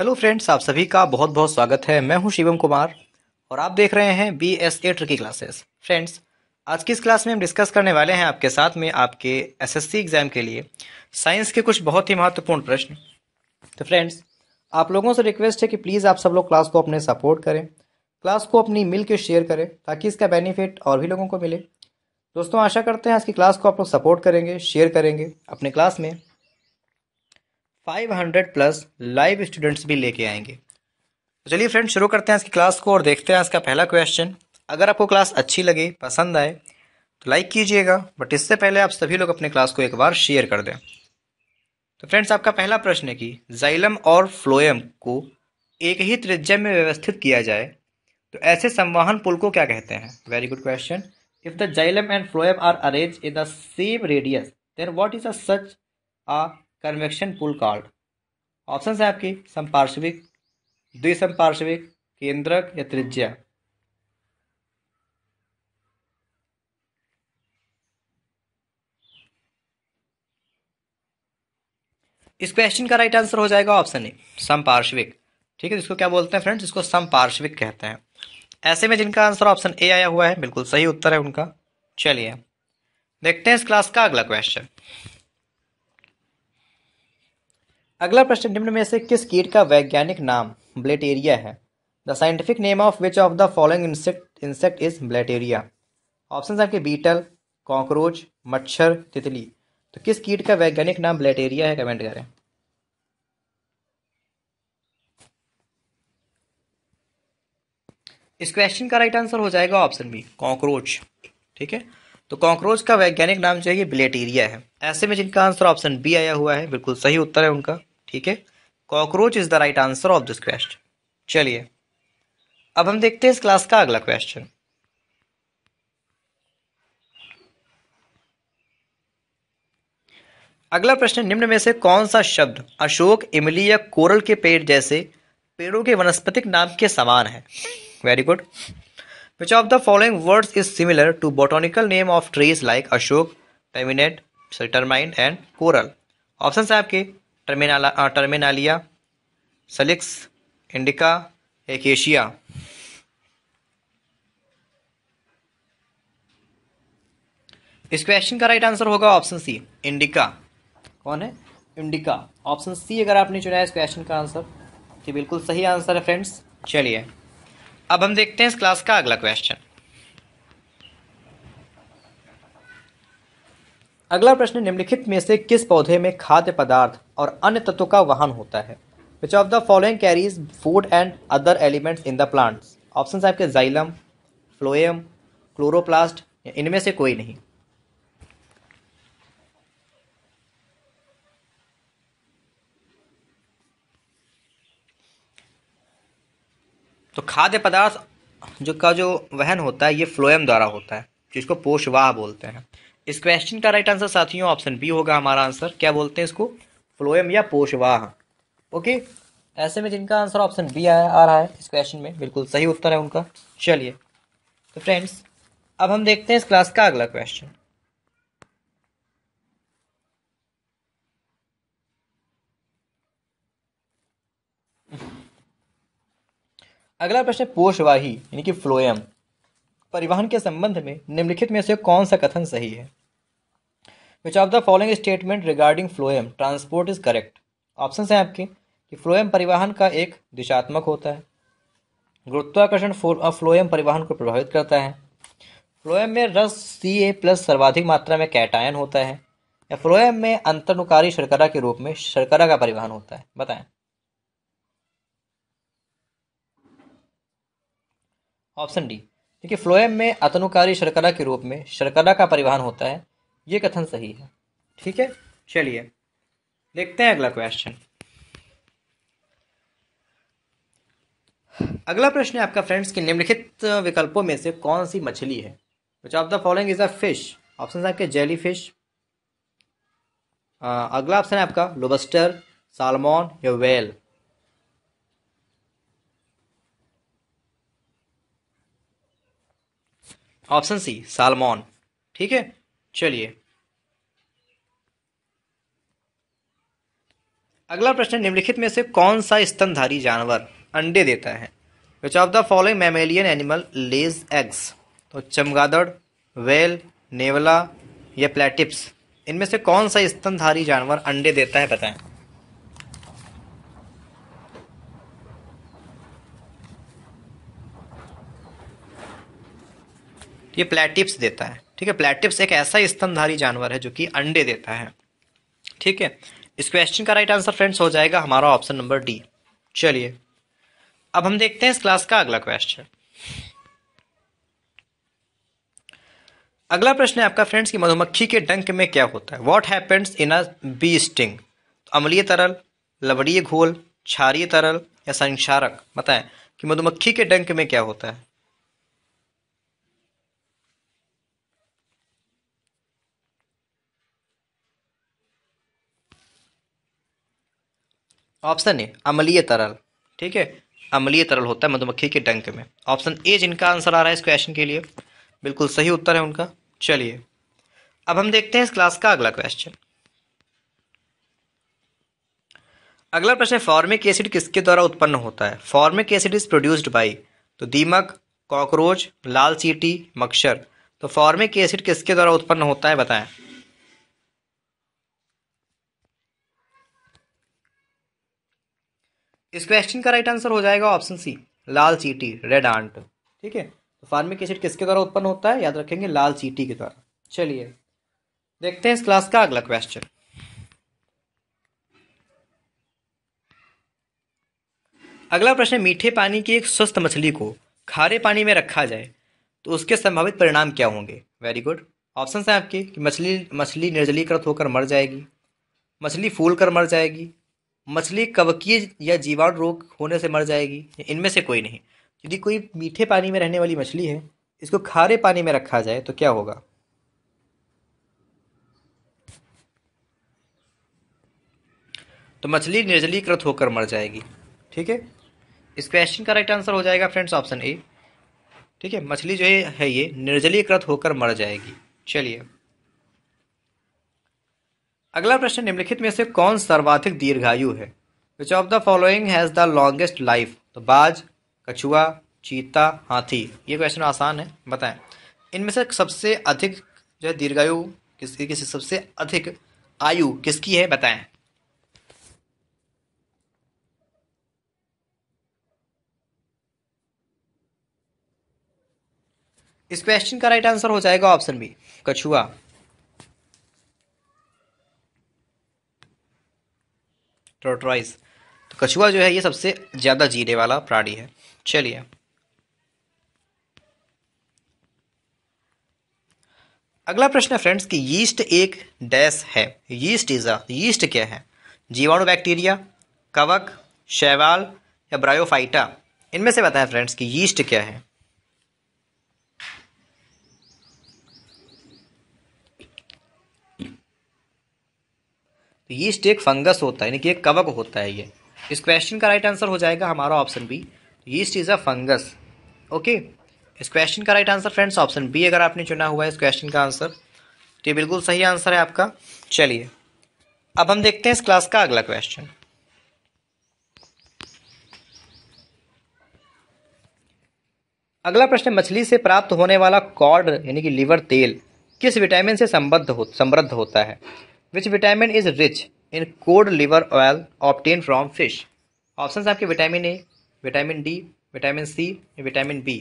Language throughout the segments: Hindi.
हेलो फ्रेंड्स आप सभी का बहुत बहुत स्वागत है मैं हूं शिवम कुमार और आप देख रहे हैं B S A tricky classes friends आज की इस क्लास में हम डिस्कस करने वाले हैं आपके साथ में आपके एसएससी एग्ज़ाम के लिए साइंस के कुछ बहुत ही महत्वपूर्ण प्रश्न तो फ्रेंड्स आप लोगों से रिक्वेस्ट है कि प्लीज़ आप सब लोग क्लास को अपने सपोर्ट करें क्लास को अपनी मिल के शेयर करें ताकि इसका बेनिफिट और भी लोगों को मिले दोस्तों आशा करते हैं आज की क्लास को आप लोग सपोर्ट करेंगे शेयर करेंगे अपने क्लास में 500 प्लस लाइव स्टूडेंट्स भी लेके आएंगे तो चलिए फ्रेंड्स शुरू करते हैं इसकी क्लास को और देखते हैं इसका पहला क्वेश्चन अगर आपको क्लास अच्छी लगे पसंद आए तो लाइक कीजिएगा बट इससे पहले आप सभी लोग अपने क्लास को एक बार शेयर कर दें तो फ्रेंड्स आपका पहला प्रश्न है कि जाइलम और फ्लोएम को एक ही त्रिज्या में व्यवस्थित किया जाए तो ऐसे संवाहन पुल को क्या कहते हैं very good question if the xylem and phloem are arrange in the same radius then what is a such a convection pull called option है आपकी संपार्श्विक द्विसंपार्श्विक केंद्रक या त्रिज्या इस क्वेश्चन का राइट आंसर हो जाएगा ऑप्शन ए संपार्श्विक ठीक है इसको क्या बोलते हैं फ्रेंड्स इसको संपार्श्विक कहते हैं ऐसे में जिनका आंसर ऑप्शन ए आया हुआ है बिल्कुल सही उत्तर है उनका चलिए देखते हैं इस क्लास का अगला क्वेश्चन अगला प्रश्न निम्न में से किस कीट का वैज्ञानिक नाम ब्लेटेरिया है the scientific name of which of the following insect insect is blattaria option आपके बीटल कॉकरोच मच्छर तितली तो किस कीट का वैज्ञानिक नाम ब्लेटेरिया है कमेंट करें इस क्वेश्चन का राइट आंसर हो जाएगा ऑप्शन बी कॉकरोच ठीक है तो कॉकरोच का वैज्ञानिक नाम जो है ये ब्लेटेरिया है ऐसे में जिनका आंसर ऑप्शन बी आया हुआ है बिल्कुल सही उत्तर है उनका ठीक है cockroach is the right answer of this question चलिए अब हम देखते हैं इस क्लास का अगला क्वेश्चन अगला प्रश्न निम्न में से कौन सा शब्द अशोक इमली या कोरल के पेड़ जैसे पेड़ों के वनस्पतिक नाम के समान है very good which of the following words is similar to botanical name of trees like Ashok पेमिनेट सिटरमाइन एंड कोरल ऑप्शन है आपके terminala terminalia salix indica acacia इस क्वेश्चन का राइट आंसर होगा ऑप्शन सी इंडिका कौन है इंडिका ऑप्शन सी अगर आपने चुना है इस क्वेश्चन का आंसर तो बिल्कुल सही आंसर है फ्रेंड्स चलिए अब हम देखते हैं इस क्लास का अगला क्वेश्चन अगला प्रश्न निम्नलिखित में से किस पौधे में खाद्य पदार्थ और अन्य तत्वों का वाहन होता है which of the following carries food and other elements in the plants option आपके जाइलम फ्लोएम क्लोरोप्लास्ट इनमें से कोई नहीं तो खाद्य पदार्थ जो का जो वहन होता है ये फ्लोएम द्वारा होता है जिसको पोषवाह बोलते हैं इस क्वेश्चन का राइट आंसर साथियों ऑप्शन बी होगा हमारा आंसर क्या बोलते हैं इसको फ्लोएम या पोषवाह ओके ऐसे में जिनका आंसर ऑप्शन बी आया आ रहा है इस क्वेश्चन में बिल्कुल सही उत्तर है उनका चलिए तो फ्रेंड्स अब हम देखते हैं इस क्लास का अगला क्वेश्चन अगला प्रश्न है पोषवाही यानी कि फ्लोएम परिवहन के संबंध में निम्नलिखित में से कौन सा कथन सही है which of the following statement regarding phloem transport is correct option है आपके कि फ्लोएम परिवहन का एक दिशात्मक होता है गुरुत्वाकर्षण फ्लोएम परिवहन को प्रभावित करता है फ्लोएम में रस सी ए प्लस सर्वाधिक मात्रा में कैटायन होता है या फ्लोएम में अंतर्नुकारी शर्करा के रूप में शर्करा का परिवहन होता है बताएं ऑप्शन डी क्योंकि फ्लोएम में अतनुकारी शर्करा के रूप में शर्करा का परिवहन होता है ये कथन सही है ठीक है चलिए देखते हैं अगला क्वेश्चन अगला प्रश्न है आपका फ्रेंड्स कि निम्नलिखित विकल्पों में से कौन सी मछली है which of the following is a fish option आपके जेली फिश अगला ऑप्शन है आपका लोबस्टर सालमोन या वेल ऑप्शन सी सालमोन ठीक है चलिए अगला प्रश्न निम्नलिखित में से कौन सा स्तनधारी जानवर अंडे देता है which of the following mammalian animal lays eggs तो चमगादड़ वेल नेवला या प्लेटिप्स इनमें से कौन सा स्तनधारी जानवर अंडे देता है बताएं ये प्लेटिप्स देता है ठीक है प्लेटिप्स एक ऐसा स्तनधारी जानवर है जो कि अंडे देता है ठीक है इस क्वेश्चन का राइट आंसर फ्रेंड्स हो जाएगा हमारा ऑप्शन नंबर डी चलिए अब हम देखते हैं इस क्लास का अगला क्वेश्चन अगला प्रश्न है आपका फ्रेंड्स कि मधुमक्खी के डंक में क्या होता है what happens in a bee sting अम्लीय तरल लवड़ीय घोल क्षारीय तरल या संक्षारक बताएं कि मधुमक्खी के डंक में क्या होता है ऑप्शन ए अमलीय तरल ठीक है अमलीय तरल होता है मधुमक्खी के डंक में ऑप्शन ए जिनका आंसर आ रहा है इस क्वेश्चन के लिए बिल्कुल सही उत्तर है उनका चलिए अब हम देखते हैं इस क्लास का अगला क्वेश्चन अगला प्रश्न है फॉर्मिक एसिड किसके द्वारा उत्पन्न होता है formic acid is produced by तो दीमक कॉकरोच लाल सीटी मक्सर तो फॉर्मिक एसिड किसके द्वारा उत्पन्न होता है बताएं इस क्वेश्चन का राइट आंसर हो जाएगा ऑप्शन सी लाल चीटी रेड आंट ठीक है तो फार्मिक एसिड किसके द्वारा उत्पन्न होता है याद रखेंगे लाल चीटी के द्वारा चलिए देखते हैं इस क्लास का अगला क्वेश्चन अगला प्रश्न मीठे पानी की एक स्वस्थ मछली को खारे पानी में रखा जाए तो उसके संभावित परिणाम क्या होंगे वेरी गुड ऑप्शन हैं आपके कि मछली मछली निर्जलीकृत होकर मर जाएगी मछली फूल कर मर जाएगी मछली कवकीय या जीवाणु रोग होने से मर जाएगी इनमें से कोई नहीं यदि कोई मीठे पानी में रहने वाली मछली है इसको खारे पानी में रखा जाए तो क्या होगा तो मछली निर्जलीकृत होकर मर जाएगी ठीक है इस क्वेश्चन का राइट आंसर हो जाएगा फ्रेंड्स ऑप्शन ए ठीक है मछली जो है ये निर्जलीकृत होकर मर जाएगी चलिए अगला प्रश्न निम्नलिखित में से कौन सर्वाधिक दीर्घायु है which of the following has the longest life तो बाज कछुआ चीता हाथी ये क्वेश्चन आसान है बताएं इनमें से सबसे अधिक जो है दीर्घायु किसकी किसी सबसे अधिक आयु किसकी है बताएं इस क्वेश्चन का राइट आंसर हो जाएगा ऑप्शन बी कछुआ टोटोइज तो कछुआ जो है ये सबसे ज़्यादा जीने वाला प्राणी है चलिए अगला प्रश्न है फ्रेंड्स कि यीस्ट एक डैश है यीस्ट इज यीस्ट क्या है जीवाणु बैक्टीरिया कवक शैवाल या ब्रायोफाइटा इनमें से बताएं फ्रेंड्स कि यीस्ट क्या है तो यीस्ट एक फंगस होता है यानी कि एक कवक होता है ये इस क्वेश्चन का राइट आंसर हो जाएगा हमारा option B yeast is a fungus okay इस क्वेश्चन का right answer friends option B अगर आपने चुना हुआ है इस क्वेश्चन का आंसर तो ये बिल्कुल सही आंसर है आपका चलिए अब हम देखते हैं इस क्लास का अगला क्वेश्चन अगला प्रश्न मछली से प्राप्त होने वाला कॉर्ड यानी कि लीवर तेल किस विटामिन से संबद्ध हो समृद्ध होता है which vitamin is rich in cod liver oil obtain from fish option आपके vitamin A vitamin D vitamin C vitamin B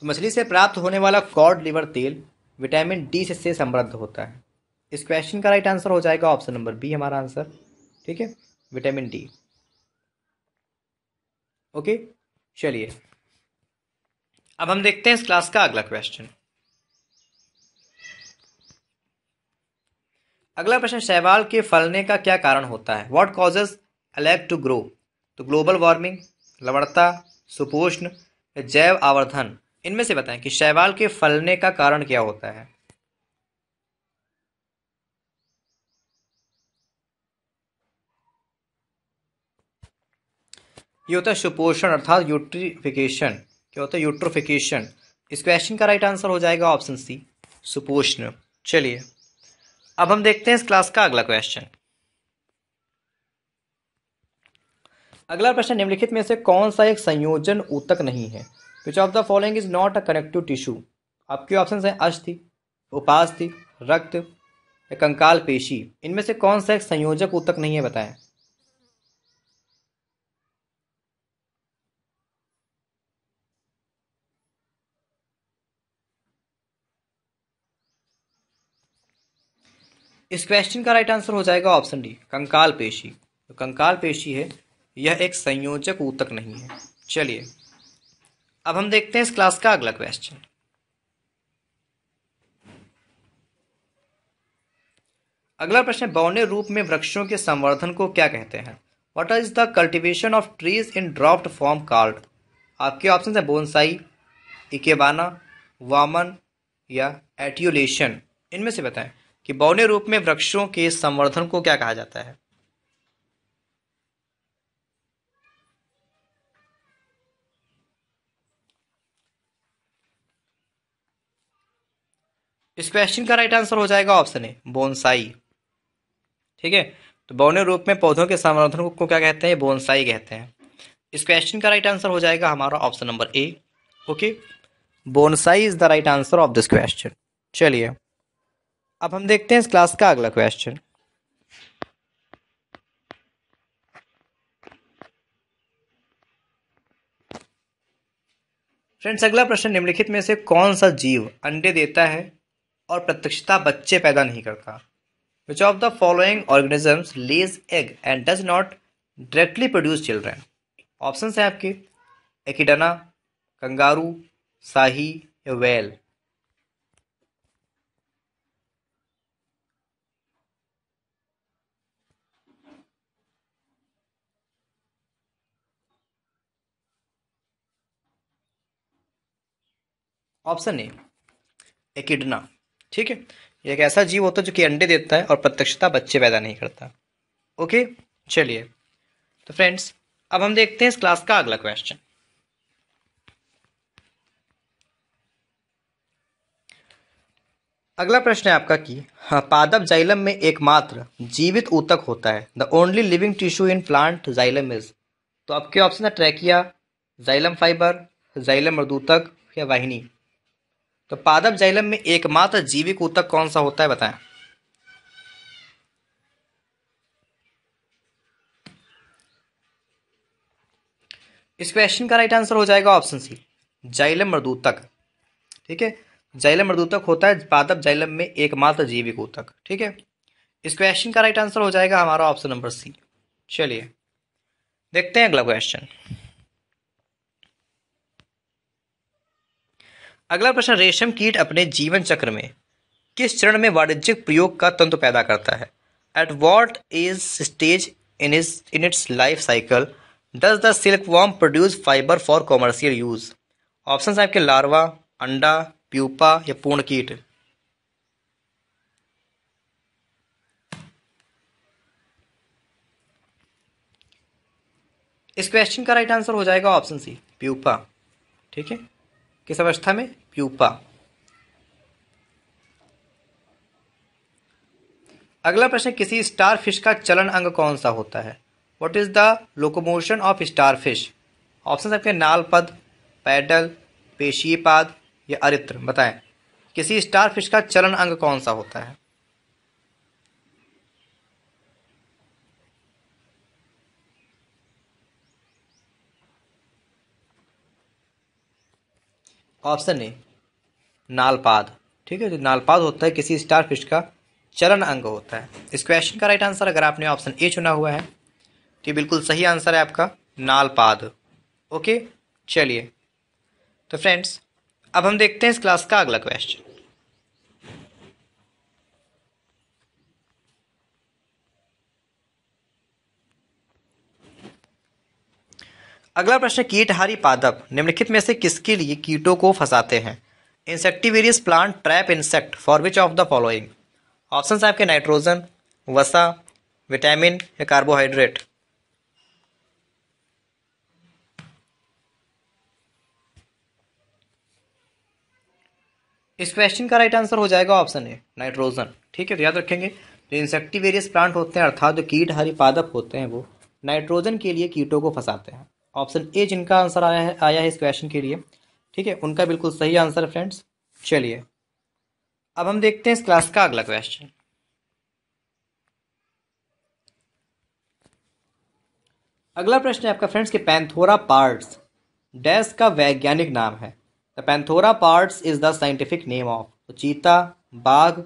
तो मछली से प्राप्त होने वाला कॉड लिवर तेल विटामिन डी से समृद्ध होता है इस क्वेश्चन का राइट आंसर हो जाएगा ऑप्शन नंबर बी हमारा आंसर ठीक है विटामिन डी ओके चलिए अब हम देखते हैं इस क्लास का अगला क्वेश्चन अगला प्रश्न शैवाल के फलने का क्या कारण होता है what causes algae to grow तो ग्लोबल वार्मिंग लवणता सुपोषण जैव आवर्धन इनमें से बताएं कि शैवाल के फलने का कारण क्या होता है ये होता है सुपोषण अर्थात यूट्रीफिकेशन क्या होता है यूट्रोफिकेशन इस क्वेश्चन का राइट आंसर हो जाएगा ऑप्शन सी सुपोषण चलिए अब हम देखते हैं इस क्लास का अगला क्वेश्चन अगला प्रश्न निम्नलिखित में से कौन सा एक संयोजन ऊतक नहीं है which of the following is not a connective tissue आपके ऑप्शन हैं अस्थि उपास्थि रक्त या कंकाल पेशी इनमें से कौन सा एक संयोजक ऊतक नहीं है बताएं इस क्वेश्चन का राइट आंसर हो जाएगा ऑप्शन डी कंकाल पेशी तो कंकाल पेशी है यह एक संयोजक ऊतक नहीं है चलिए अब हम देखते हैं इस क्लास का अगला क्वेश्चन अगला प्रश्न बौने रूप में वृक्षों के संवर्धन को क्या कहते हैं what is the cultivation of trees in dwarf form called आपके ऑप्शन है बोनसाई इकेबाना वामन या एट्यूलेशन इनमें से बताएं कि बौने रूप में वृक्षों के संवर्धन को क्या कहा जाता है इस क्वेश्चन का राइट आंसर हो जाएगा ऑप्शन ए बोनसाई ठीक है तो बौने रूप में पौधों के संवर्धन को क्या कहते हैं बोनसाई कहते हैं इस क्वेश्चन का राइट आंसर हो जाएगा हमारा option number A okay bonsai is the right answer of this question चलिए अब हम देखते हैं इस क्लास का अगला क्वेश्चन फ्रेंड्स अगला प्रश्न निम्नलिखित में से कौन सा जीव अंडे देता है और प्रत्यक्षता बच्चे पैदा नहीं करता which of the following organisms lays egg and does not directly produce children option हैं आपके एकिडना कंगारू शाही या वेल ऑप्शन ए एकिडना ठीक है एक ऐसा जीव होता है जो कि अंडे देता है और प्रत्यक्षता बच्चे पैदा नहीं करता ओके चलिए तो फ्रेंड्स अब हम देखते हैं इस क्लास का अगला क्वेश्चन अगला प्रश्न है आपका कि हाँ, पादप जाइलम में एकमात्र जीवित ऊतक होता है the only living tissue in plant xylem is तो आपके ऑप्शन है ट्रैकिया जाइलम फाइबर जाइलम मृदूतक या वाहिनी तो पादप जाइलम में एकमात्र जीविक ऊतक कौन सा होता है बताएं इस क्वेश्चन का राइट आंसर हो जाएगा ऑप्शन सी जाइलम मृदूतक ठीक है जाइलम मृदूतक होता है पादप जाइलम में एकमात्र जीविक ऊतक ठीक है इस क्वेश्चन का राइट आंसर हो जाएगा हमारा ऑप्शन नंबर सी चलिए देखते हैं अगला क्वेश्चन अगला प्रश्न रेशम कीट अपने जीवन चक्र में किस चरण में वाणिज्यिक प्रयोग का तंत्र पैदा करता है at what is stage in is in its life cycle does the silk worm produce fibre for commercial use option आपके लार्वा अंडा प्यूपा या पूर्ण कीट इस क्वेश्चन का राइट आंसर हो जाएगा ऑप्शन सी प्यूपा ठीक है किस अवस्था में प्यूपा अगला प्रश्न किसी स्टार फिश का चलन अंग कौन सा होता है what is the locomotion of starfish option आपके नाल पद पैडल पेशीपाद या अरित्र बताएं किसी स्टार फिश का चलन अंग कौन सा होता है ऑप्शन ए नालपाद ठीक है जो तो नालपाद होता है किसी स्टार फिश का चरण अंग होता है इस क्वेश्चन का राइट आंसर अगर आपने ऑप्शन ए चुना हुआ है तो ये बिल्कुल सही आंसर है आपका नालपाद ओके चलिए तो फ्रेंड्स अब हम देखते हैं इस क्लास का अगला क्वेश्चन अगला प्रश्न कीटहारी पादप निम्नलिखित में से किसके लिए कीटों को फंसाते हैं insectivorous plant trap insect for which of the following option है आपके नाइट्रोजन वसा विटामिन या कार्बोहाइड्रेट इस क्वेश्चन का राइट आंसर हो जाएगा ऑप्शन ए नाइट्रोजन ठीक है तो याद रखेंगे जो इंसेक्टिवेरियस प्लांट होते हैं अर्थात जो कीटहारी पादप होते हैं वो नाइट्रोजन के लिए कीटों को फंसाते हैं ऑप्शन ए जिनका आंसर आया है आया है इस क्वेश्चन के लिए ठीक है उनका बिल्कुल सही आंसर है फ्रेंड्स चलिए अब हम देखते हैं इस क्लास का अगला क्वेश्चन अगला प्रश्न है आपका फ्रेंड्स कि पैंथोरा पार्ट्स डैश का वैज्ञानिक नाम है the panthera pardus is the scientific name of तो चीता बाघ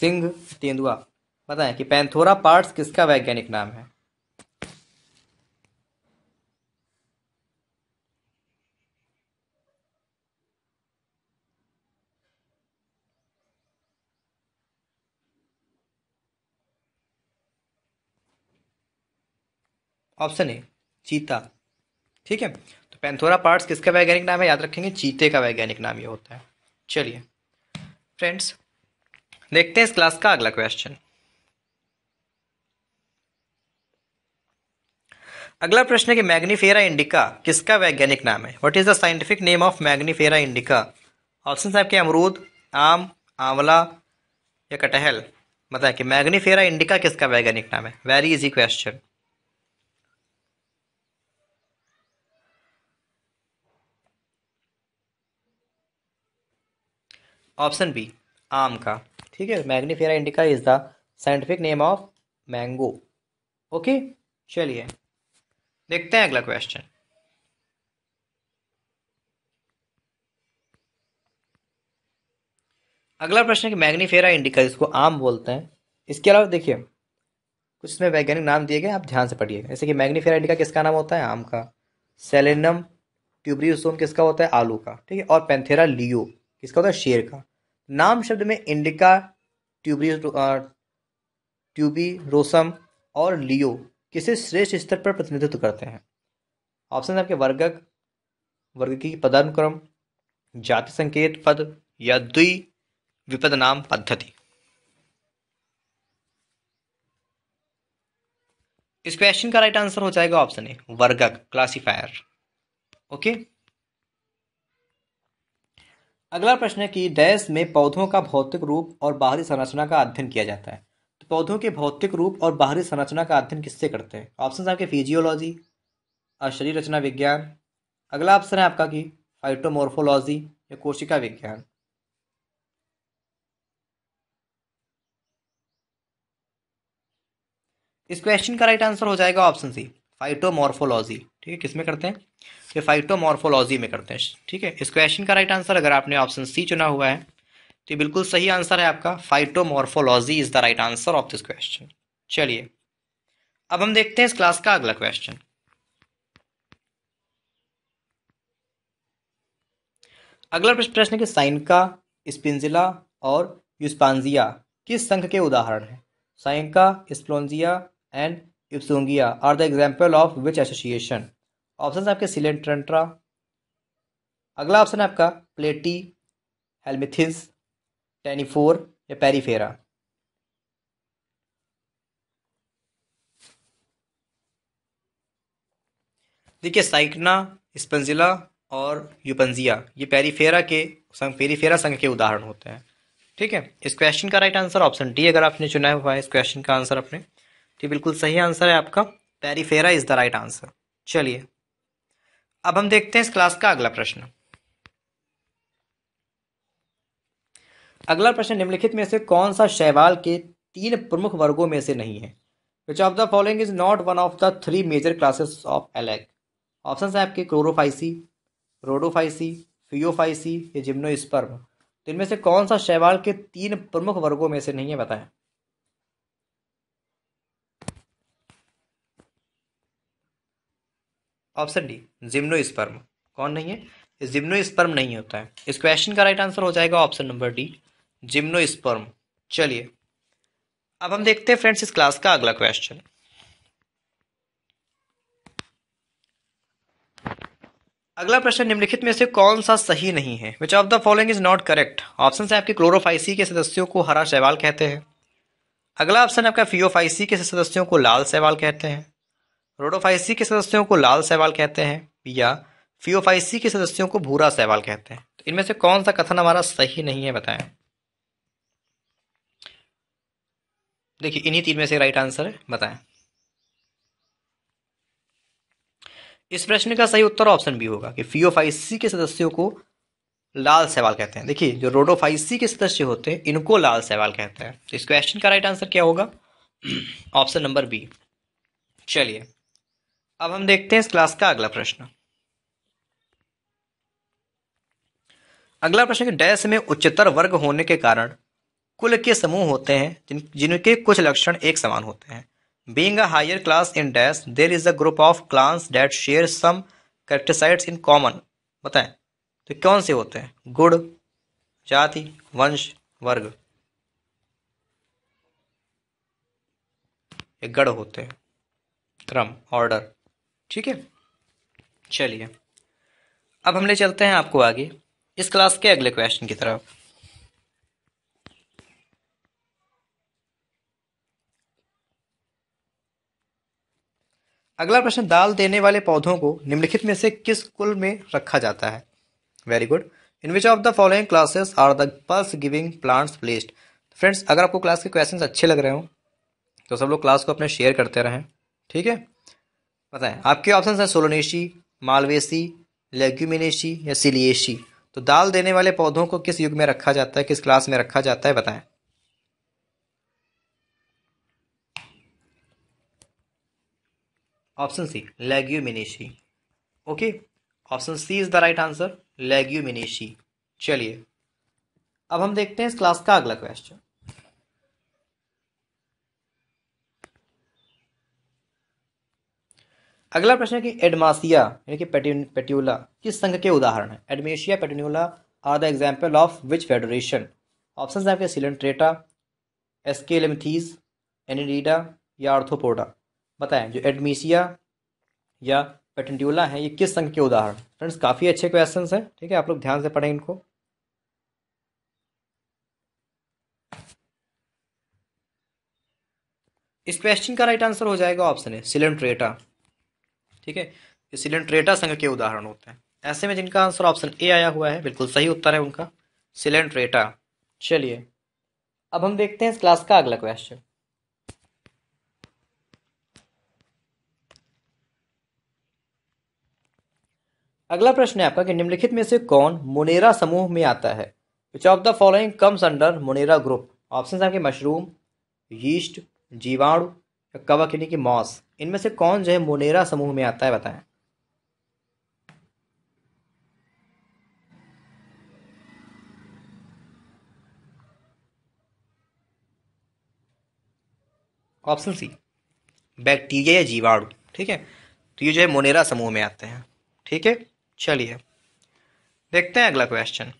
सिंह तेंदुआ बताएं कि पैंथोरा पार्ट्स किसका वैज्ञानिक नाम है ऑप्शन ए चीता ठीक है तो पेंथोरा पार्ट्स किसका वैज्ञानिक नाम है याद रखेंगे चीते का वैज्ञानिक नाम ये होता है चलिए फ्रेंड्स देखते हैं इस क्लास का अगला क्वेश्चन अगला प्रश्न है कि मैग्नीफेरा इंडिका किसका वैज्ञानिक नाम है what is the scientific name of mangifera indica option आपके अमरूद आम आंवला या कटहल बताया कि मैग्नीफेरा इंडिका किसका वैज्ञानिक नाम है very easy question option B आम का ठीक है mangifera indica is the scientific name of mango okay चलिए देखते हैं अगला क्वेश्चन अगला प्रश्न है कि मैग्नीफेरा इंडिका जिसको आम बोलते हैं इसके अलावा देखिए कुछ इसमें वैज्ञानिक नाम दिए गए आप ध्यान से पढ़िएगा जैसे कि मैग्नीफेरा इंडिका किसका नाम होता है आम का सेलेनम ट्यूब्रियोसोम किसका होता है आलू का ठीक है और पेंथेरा लियो किसका होता है शेर का नाम शब्द में इंडिका ट्यूबी रोसम और लियो किसे श्रेष्ठ स्तर पर प्रतिनिधित्व करते हैं ऑप्शन आपके वर्गक वर्ग की पदानुक्रम जाति संकेत पद या द्वि विपद नाम पद्धति इस क्वेश्चन का राइट आंसर हो जाएगा ऑप्शन ए वर्गक क्लासिफायर ओके अगला प्रश्न है कि डैश में पौधों का भौतिक रूप और बाहरी संरचना का अध्ययन किया जाता है तो पौधों के भौतिक रूप और बाहरी संरचना का अध्ययन किससे करते हैं ऑप्शन आपके फिजियोलॉजी और शरीर रचना विज्ञान अगला ऑप्शन है आपका कि फाइटोमोर्फोलॉजी या कोशिका विज्ञान इस क्वेश्चन का राइट आंसर हो जाएगा ऑप्शन सी फाइटोमोर्फोलॉजी ठीक है किसमें करते हैं ये फाइटोमॉर्फोलॉजी में करते हैं ठीक है इस क्वेश्चन का राइट आंसर अगर आपने ऑप्शन सी चुना हुआ है तो बिल्कुल सही आंसर है आपका phytomorphology is the right answer of this question चलिए अब हम देखते हैं इस क्लास का अगला क्वेश्चन अगला प्रश्न है कि साइनका स्पिंजिला और यूस्पांजिया किस संघ के उदाहरण हैं साइनका स्प्लोन्जिया and इप्सोंगिया are the example of which association option है आपके सिलेंट्रंट्रा अगला ऑप्शन है आपका प्लेटी हेलमिथिस टेनिफोर या पेरीफेरा देखिए साइकना स्पंजिला और यूपंजिया ये पेरीफेरा के संघ पेरीफेरा संघ के उदाहरण होते हैं ठीक है इस क्वेश्चन का राइट आंसर ऑप्शन डी अगर आपने चुना हुआ है इस क्वेश्चन का आंसर आपने तो बिल्कुल सही आंसर है आपका porifera is the right answer चलिए अब हम देखते हैं इस क्लास का अगला प्रश्न अगला प्रश्न निम्नलिखित में से कौन सा शैवाल के तीन प्रमुख वर्गों में से नहीं है which of the following is not one of the three major classes of algae option है आपके क्लोरोफाइसी रोडोफाइसी फियोफाइसी या जिम्नोस्पर्म तो इनमें से कौन सा शैवाल के तीन प्रमुख वर्गों में से नहीं है बताएं ऑप्शन डी जिम्नोस्पर्म कौन नहीं है जिम्नोस्पर्म नहीं होता है इस क्वेश्चन का राइट आंसर हो जाएगा ऑप्शन नंबर डी जिम्नोस्पर्म चलिए अब हम देखते हैं फ्रेंड्स इस क्लास का अगला क्वेश्चन अगला प्रश्न निम्नलिखित में से कौन सा सही नहीं है which of the following is not correct option है आपके क्लोरोफाइसी के सदस्यों को हरा शैवाल कहते हैं अगला ऑप्शन आपका फियोफाइसी के सदस्यों को लाल शैवाल कहते हैं रोडोफाइसी के सदस्यों को लाल सहवाल कहते हैं या फियोफाइसी के सदस्यों को भूरा सहवाल कहते हैं तो इनमें से कौन सा कथन हमारा सही नहीं है बताएं देखिए इन्हीं तीन में से राइट आंसर है बताएं इस प्रश्न का सही उत्तर ऑप्शन बी होगा कि फियोफाइसी के सदस्यों को लाल सवाल कहते हैं देखिए जो रोडोफाइसी के सदस्य होते हैं इनको लाल सवाल कहते हैं तो इस क्वेश्चन का राइट आंसर क्या होगा ऑप्शन नंबर बी चलिए अब हम देखते हैं इस क्लास का अगला प्रश्न अगला प्रश्न डैश में उच्चतर वर्ग होने के कारण कुल के समूह होते हैं जिन जिनके कुछ लक्षण एक समान होते हैं being a higher class in dash there is a group of clans that share some characteristics in common बताएं तो कौन से होते हैं गुड़ जाति वंश वर्ग ये गढ़ होते हैं क्रम ऑर्डर ठीक है चलिए अब हम ले चलते हैं आपको आगे इस क्लास के अगले क्वेश्चन की तरफ अगला प्रश्न दाल देने वाले पौधों को निम्नलिखित में से किस कुल में रखा जाता है very good in which of the following classes are the pulse giving plants placed friends अगर आपको क्लास के क्वेश्चंस अच्छे लग रहे हो तो सब लोग क्लास को अपने शेयर करते रहें ठीक है बताएं आपके ऑप्शन हैं सोलोनेशी मालवेसी लेग्यूमिनेशी या सिलियशी तो दाल देने वाले पौधों को किस युग में रखा जाता है किस क्लास में रखा जाता है बताएं option C leguminosae okay option C is the right answer leguminosae चलिए अब हम देखते हैं इस क्लास का अगला क्वेश्चन अगला प्रश्न है कि एडमासिया यानी कि पेट्यूला किस संघ के उदाहरण है adamsia pennatula are the example of which federation option है आपके सिलेंट्रेटा एस्केलेमथीज एनिडीडा या आर्थोपोडा बताएं जो एडमिसिया या पेटेंट्यूला है ये किस संघ के उदाहरण फ्रेंड्स काफ़ी अच्छे क्वेश्चन हैं ठीक है आप लोग ध्यान से पढ़ें इनको इस क्वेश्चन का राइट आंसर हो जाएगा ऑप्शन है सिलेंट्रेटा ठीक है ये सिलेंट्रेटा संघ के उदाहरण होते हैं ऐसे में जिनका आंसर ऑप्शन ए आया हुआ है बिल्कुल सही उत्तर है उनका सिलेंट्रेटा चलिए अब हम देखते हैं इस क्लास का अगला क्वेश्चन अगला प्रश्न है आपका कि निम्नलिखित में से कौन मुनेरा समूह में आता है which of the following comes under monera group option आपके मशरूम यीस्ट जीवाणु या कवक यानी कि मॉस इनमें से कौन जो है मोनेरा समूह में आता है बताएं ऑप्शन सी बैक्टीरिया या जीवाणु ठीक है तो ये जो है मोनेरा समूह में आते हैं ठीक है चलिए देखते हैं अगला क्वेश्चन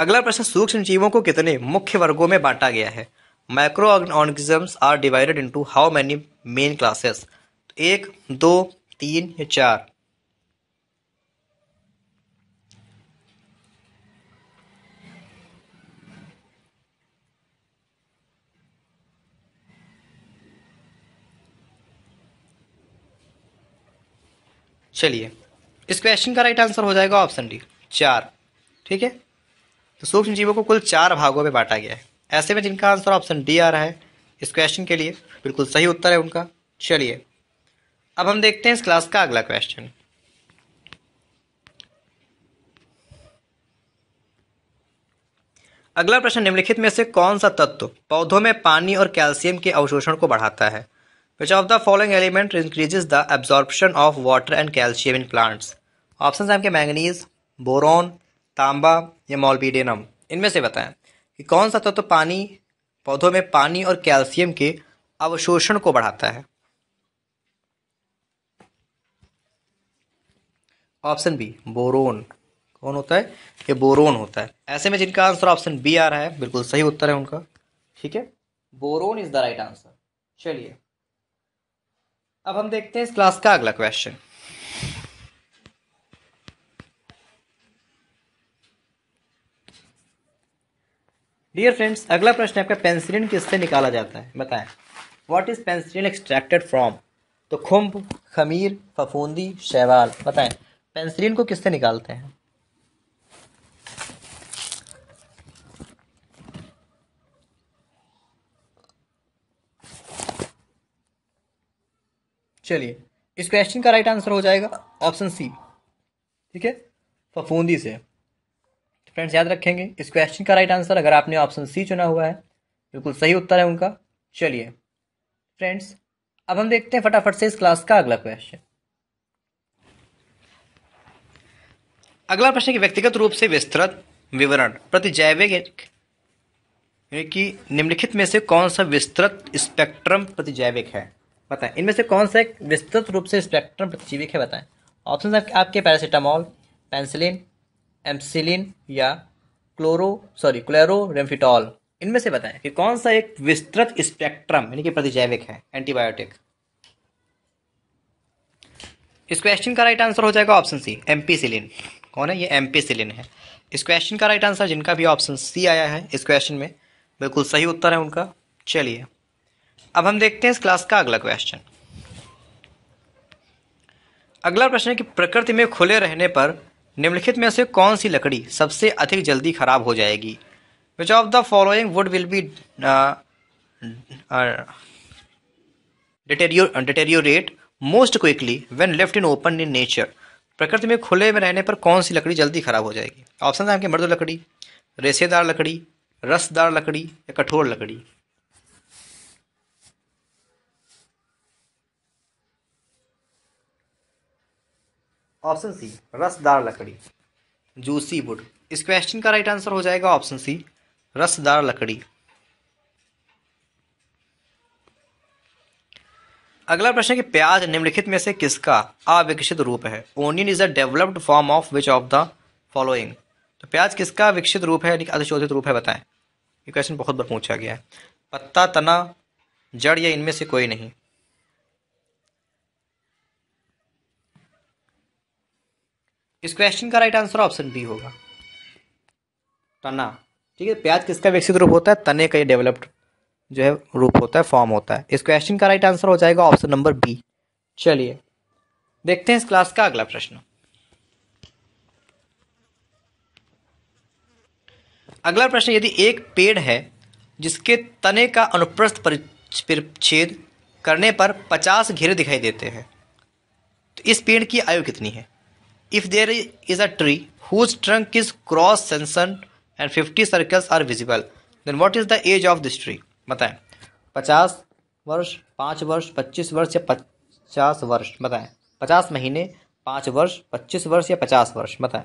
अगला प्रश्न सूक्ष्म जीवों को कितने मुख्य वर्गों में बांटा गया है micro organisms are divided into how many main classes एक दो तीन या चार चलिए इस क्वेश्चन का राइट आंसर हो जाएगा ऑप्शन डी चार ठीक है तो सूक्ष्म जीवों को कुल चार भागों में बांटा गया है ऐसे में जिनका आंसर ऑप्शन डी आ रहा है इस क्वेश्चन के लिए बिल्कुल सही उत्तर है उनका चलिए अब हम देखते हैं इस क्लास का अगला क्वेश्चन अगला प्रश्न निम्नलिखित में से कौन सा तत्व पौधों में पानी और कैल्शियम के अवशोषण को बढ़ाता है which of the following element increases the absorption of water and calcium in plants option आपके मैंगनीज बोरोन तांबा या मॉलबीडेनम इनमें से बताएं कि कौन सा तत्व तो पानी पौधों में पानी और कैल्शियम के अवशोषण को बढ़ाता है ऑप्शन बी बोरोन कौन होता है ये बोरोन होता है ऐसे में जिनका आंसर ऑप्शन बी आ रहा है बिल्कुल सही उत्तर है उनका ठीक है boron is the right answer चलिए अब हम देखते हैं इस क्लास का अगला क्वेश्चन डियर फ्रेंड्स अगला प्रश्न है आपका पेंसिलिन किससे निकाला जाता है बताएं what is penicillin extracted from तो खुम्भ खमीर फफूंदी शैवाल बताएं पेंसिलिन को किससे निकालते हैं चलिए इस क्वेश्चन का राइट आंसर हो जाएगा ऑप्शन सी ठीक है फफूंदी से फ्रेंड्स याद रखेंगे इस क्वेश्चन का राइट आंसर अगर आपने ऑप्शन सी चुना हुआ है बिल्कुल सही उत्तर है उनका चलिए फ्रेंड्स अब हम देखते हैं फटाफट से इस क्लास का अगला क्वेश्चन अगला प्रश्न की व्यक्तिगत रूप से विस्तृत विवरण प्रतिजैविक कि निम्नलिखित में से कौन सा विस्तृत स्पेक्ट्रम प्रतिजैविक है बताएं इनमें से कौन सा एक विस्तृत रूप से स्पेक्ट्रम प्रतिजीविक है बताएं ऑप्शन आपके पैरासीटामोल पेंसिलिन एम्सिलिन या क्लोरो सॉरी क्लोरोरेम्फिटॉल इनमें से बताएं कि कौन सा एक विस्तृत स्पेक्ट्रम यानी कि प्रतिजैविक है एंटीबायोटिक इस क्वेश्चन का राइट आंसर हो जाएगा ऑप्शन सी एम्पीसिलिन कौन है ये एम्पीसिलिन है इस क्वेश्चन का राइट आंसर जिनका भी ऑप्शन सी आया है इस क्वेश्चन में बिल्कुल सही उत्तर है उनका चलिए अब हम देखते हैं इस क्लास का अगला क्वेश्चन अगला प्रश्न है कि प्रकृति में खुले रहने पर निम्नलिखित में से कौन सी लकड़ी सबसे अधिक जल्दी खराब हो जाएगी which of the following wood will be deteriorate most quickly when left in open in nature प्रकृति में खुले में रहने पर कौन सी लकड़ी जल्दी खराब हो जाएगी ऑप्शन है आपके मृद लकड़ी रेसेदार लकड़ी रसदार लकड़ी या कठोर लकड़ी ऑप्शन सी रसदार लकड़ी जूसी वुड इस क्वेश्चन का राइट आंसर हो जाएगा ऑप्शन सी रसदार लकड़ी अगला प्रश्न कि प्याज निम्नलिखित में से किसका अविकसित रूप है onion is a developed form of which of the following तो प्याज किसका विकसित रूप है यानी अधिशोधित रूप है बताएं ये क्वेश्चन बहुत बार पूछा गया है पत्ता तना जड़ या इनमें से कोई नहीं इस क्वेश्चन का राइट आंसर ऑप्शन बी होगा तना ठीक है प्याज किसका विकसित रूप होता है तने का ये डेवलप्ड जो है रूप होता है फॉर्म होता है इस क्वेश्चन का राइट आंसर हो जाएगा ऑप्शन नंबर बी चलिए देखते हैं इस क्लास का अगला प्रश्न अगला प्रश्न यदि एक पेड़ है जिसके तने का अनुप्रस्थ परिच्छेद करने पर पचास घेरे दिखाई देते हैं तो इस पेड़ की आयु कितनी है if there is a tree whose trunk is cross section and fifty circles are visible then what is the age of this tree बताएं पचास वर्ष पाँच वर्ष पच्चीस वर्ष या पचास वर्ष बताएं पचास महीने पाँच वर्ष पच्चीस वर्ष या पचास वर्ष बताएं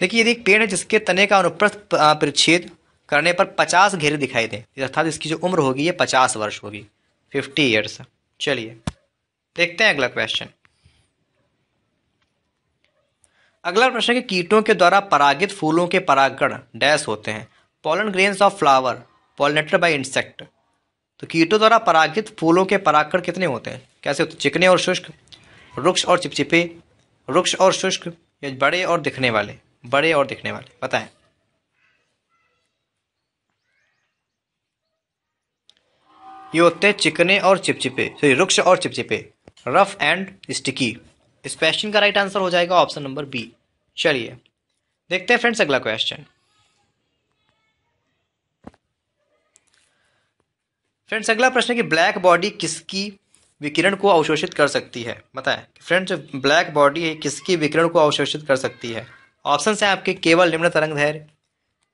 देखिए यदि एक पेड़ है जिसके तने का अनुप्रस्थ परिच्छेद करने पर पचास घेरे दिखाई दें अर्थात इसकी जो उम्र होगी ये पचास वर्ष होगी फिफ्टी ईयर्स चलिए देखते हैं अगला क्वेश्चन अगला प्रश्न है कि कीटों के द्वारा परागित फूलों के परागण डैश होते हैं pollen grains of flower pollinated by insect तो कीटों द्वारा परागित फूलों के परागण कितने होते हैं कैसे होते चिकने और शुष्क वृक्ष और चिपचिपे वृक्ष और शुष्क या बड़े और दिखने वाले बड़े और दिखने वाले बताएं ये होते हैं चिकने और चिपचिपे सॉरी वृक्ष और चिपचिपे रफ एंड स्टिकी इस क्वेश्चन का राइट आंसर हो जाएगा ऑप्शन नंबर बी चलिए देखते हैं फ्रेंड्स अगला क्वेश्चन फ्रेंड्स अगला प्रश्न है कि ब्लैक बॉडी किसकी विकिरण को अवशोषित कर सकती है बताएं फ्रेंड्स ब्लैक बॉडी किसकी विकिरण को अवशोषित कर सकती है ऑप्शन है आपके केवल निम्न तरंग धैर्य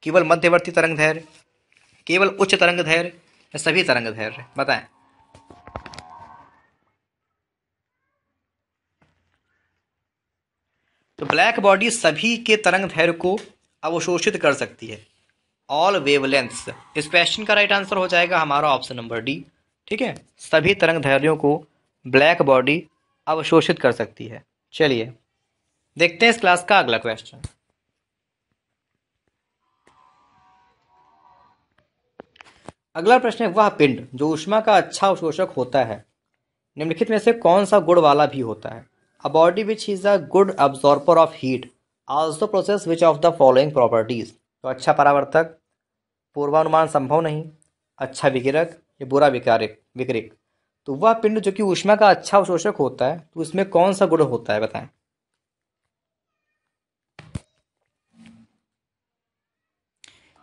केवल मध्यवर्ती तरंग धैर्य केवल उच्च तरंग धैर्य सभी तरंग धैर्य बताएं तो ब्लैक बॉडी सभी के तरंग धैर्य को अवशोषित कर सकती है ऑल वेवलेंथ्स इस क्वेश्चन का राइट आंसर हो जाएगा हमारा ऑप्शन नंबर डी ठीक है सभी तरंग धैर्यों को ब्लैक बॉडी अवशोषित कर सकती है चलिए देखते हैं इस क्लास का अगला क्वेश्चन अगला प्रश्न है वह पिंड जो ऊष्मा का अच्छा अवशोषक होता है निम्नलिखित में से कौन सा गुड़ वाला भी होता है A body which is a good absorber of heat also possesses which of the following properties? तो अच्छा परावर्तक पूर्वानुमान संभव नहीं अच्छा विकिरक या बुरा विकारिक विकरिक तो वह पिंड जो कि ऊष्मा का अच्छा अवशोषक होता है तो उसमें कौन सा गुण होता है बताएं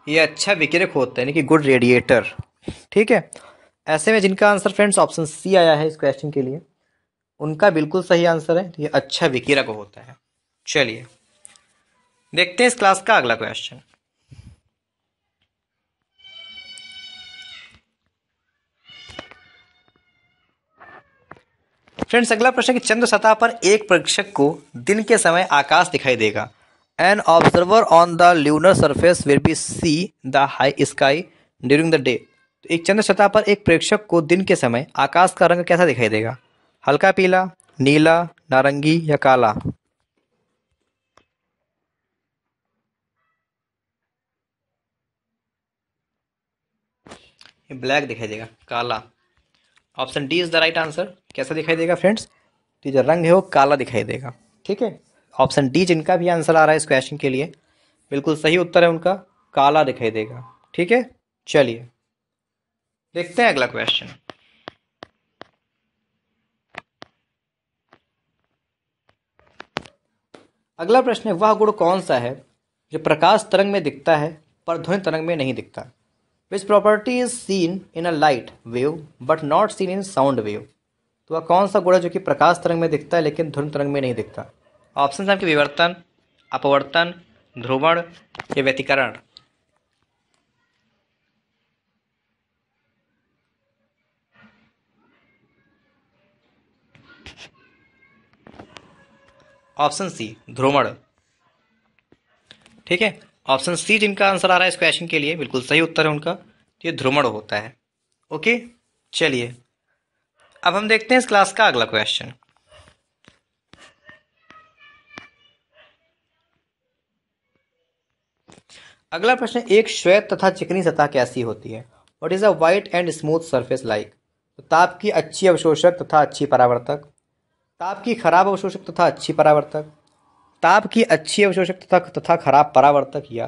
ये अच्छा विकिरक होता है यानी कि गुड रेडिएटर ठीक है ऐसे में जिनका आंसर फ्रेंड्स ऑप्शन सी आया है इस क्वेश्चन के लिए उनका बिल्कुल सही आंसर है ये अच्छा विकिरक होता है चलिए देखते हैं इस क्लास का अगला क्वेश्चन फ्रेंड्स अगला प्रश्न कि चंद्र सतह पर एक प्रेक्षक को दिन के समय आकाश दिखाई देगा an observer on the lunar surface will be see the high sky during the day तो एक चंद्र सतह पर एक प्रेक्षक को दिन के समय आकाश का रंग कैसा दिखाई देगा हल्का पीला नीला नारंगी या काला ब्लैक दिखाई देगा काला option D is the right answer कैसा दिखाई देगा फ्रेंड्स तो जो रंग है वो काला दिखाई देगा ठीक है ऑप्शन डी जिनका भी आंसर आ रहा है इस क्वेश्चन के लिए बिल्कुल सही उत्तर है उनका काला दिखाई देगा ठीक है चलिए देखते हैं अगला क्वेश्चन अगला प्रश्न है वह गुण कौन सा है जो प्रकाश तरंग में दिखता है पर ध्वनि तरंग में नहीं दिखता which property is seen in a light wave but not seen in sound wave तो वह कौन सा गुण है जो कि प्रकाश तरंग में दिखता है लेकिन ध्वनि तरंग में नहीं दिखता ऑप्शन है आपके विवर्तन अपवर्तन ध्रुवण या व्यतिकरण ऑप्शन सी ध्रुमण ठीक है ऑप्शन सी जिनका आंसर आ रहा है इस क्वेश्चन के लिए बिल्कुल सही उत्तर है उनका तो ये ध्रुमण होता है ओके चलिए अब हम देखते हैं इस क्लास का अगला क्वेश्चन अगला प्रश्न एक श्वेत तथा चिकनी सतह कैसी होती है what is a white and smooth surface like ताप की अच्छी अवशोषक तथा अच्छी परावर्तक ताप की खराब अवशोषक तथा अच्छी परावर्तक ताप की अच्छी अवशोषक तथा तथा खराब परावर्तक या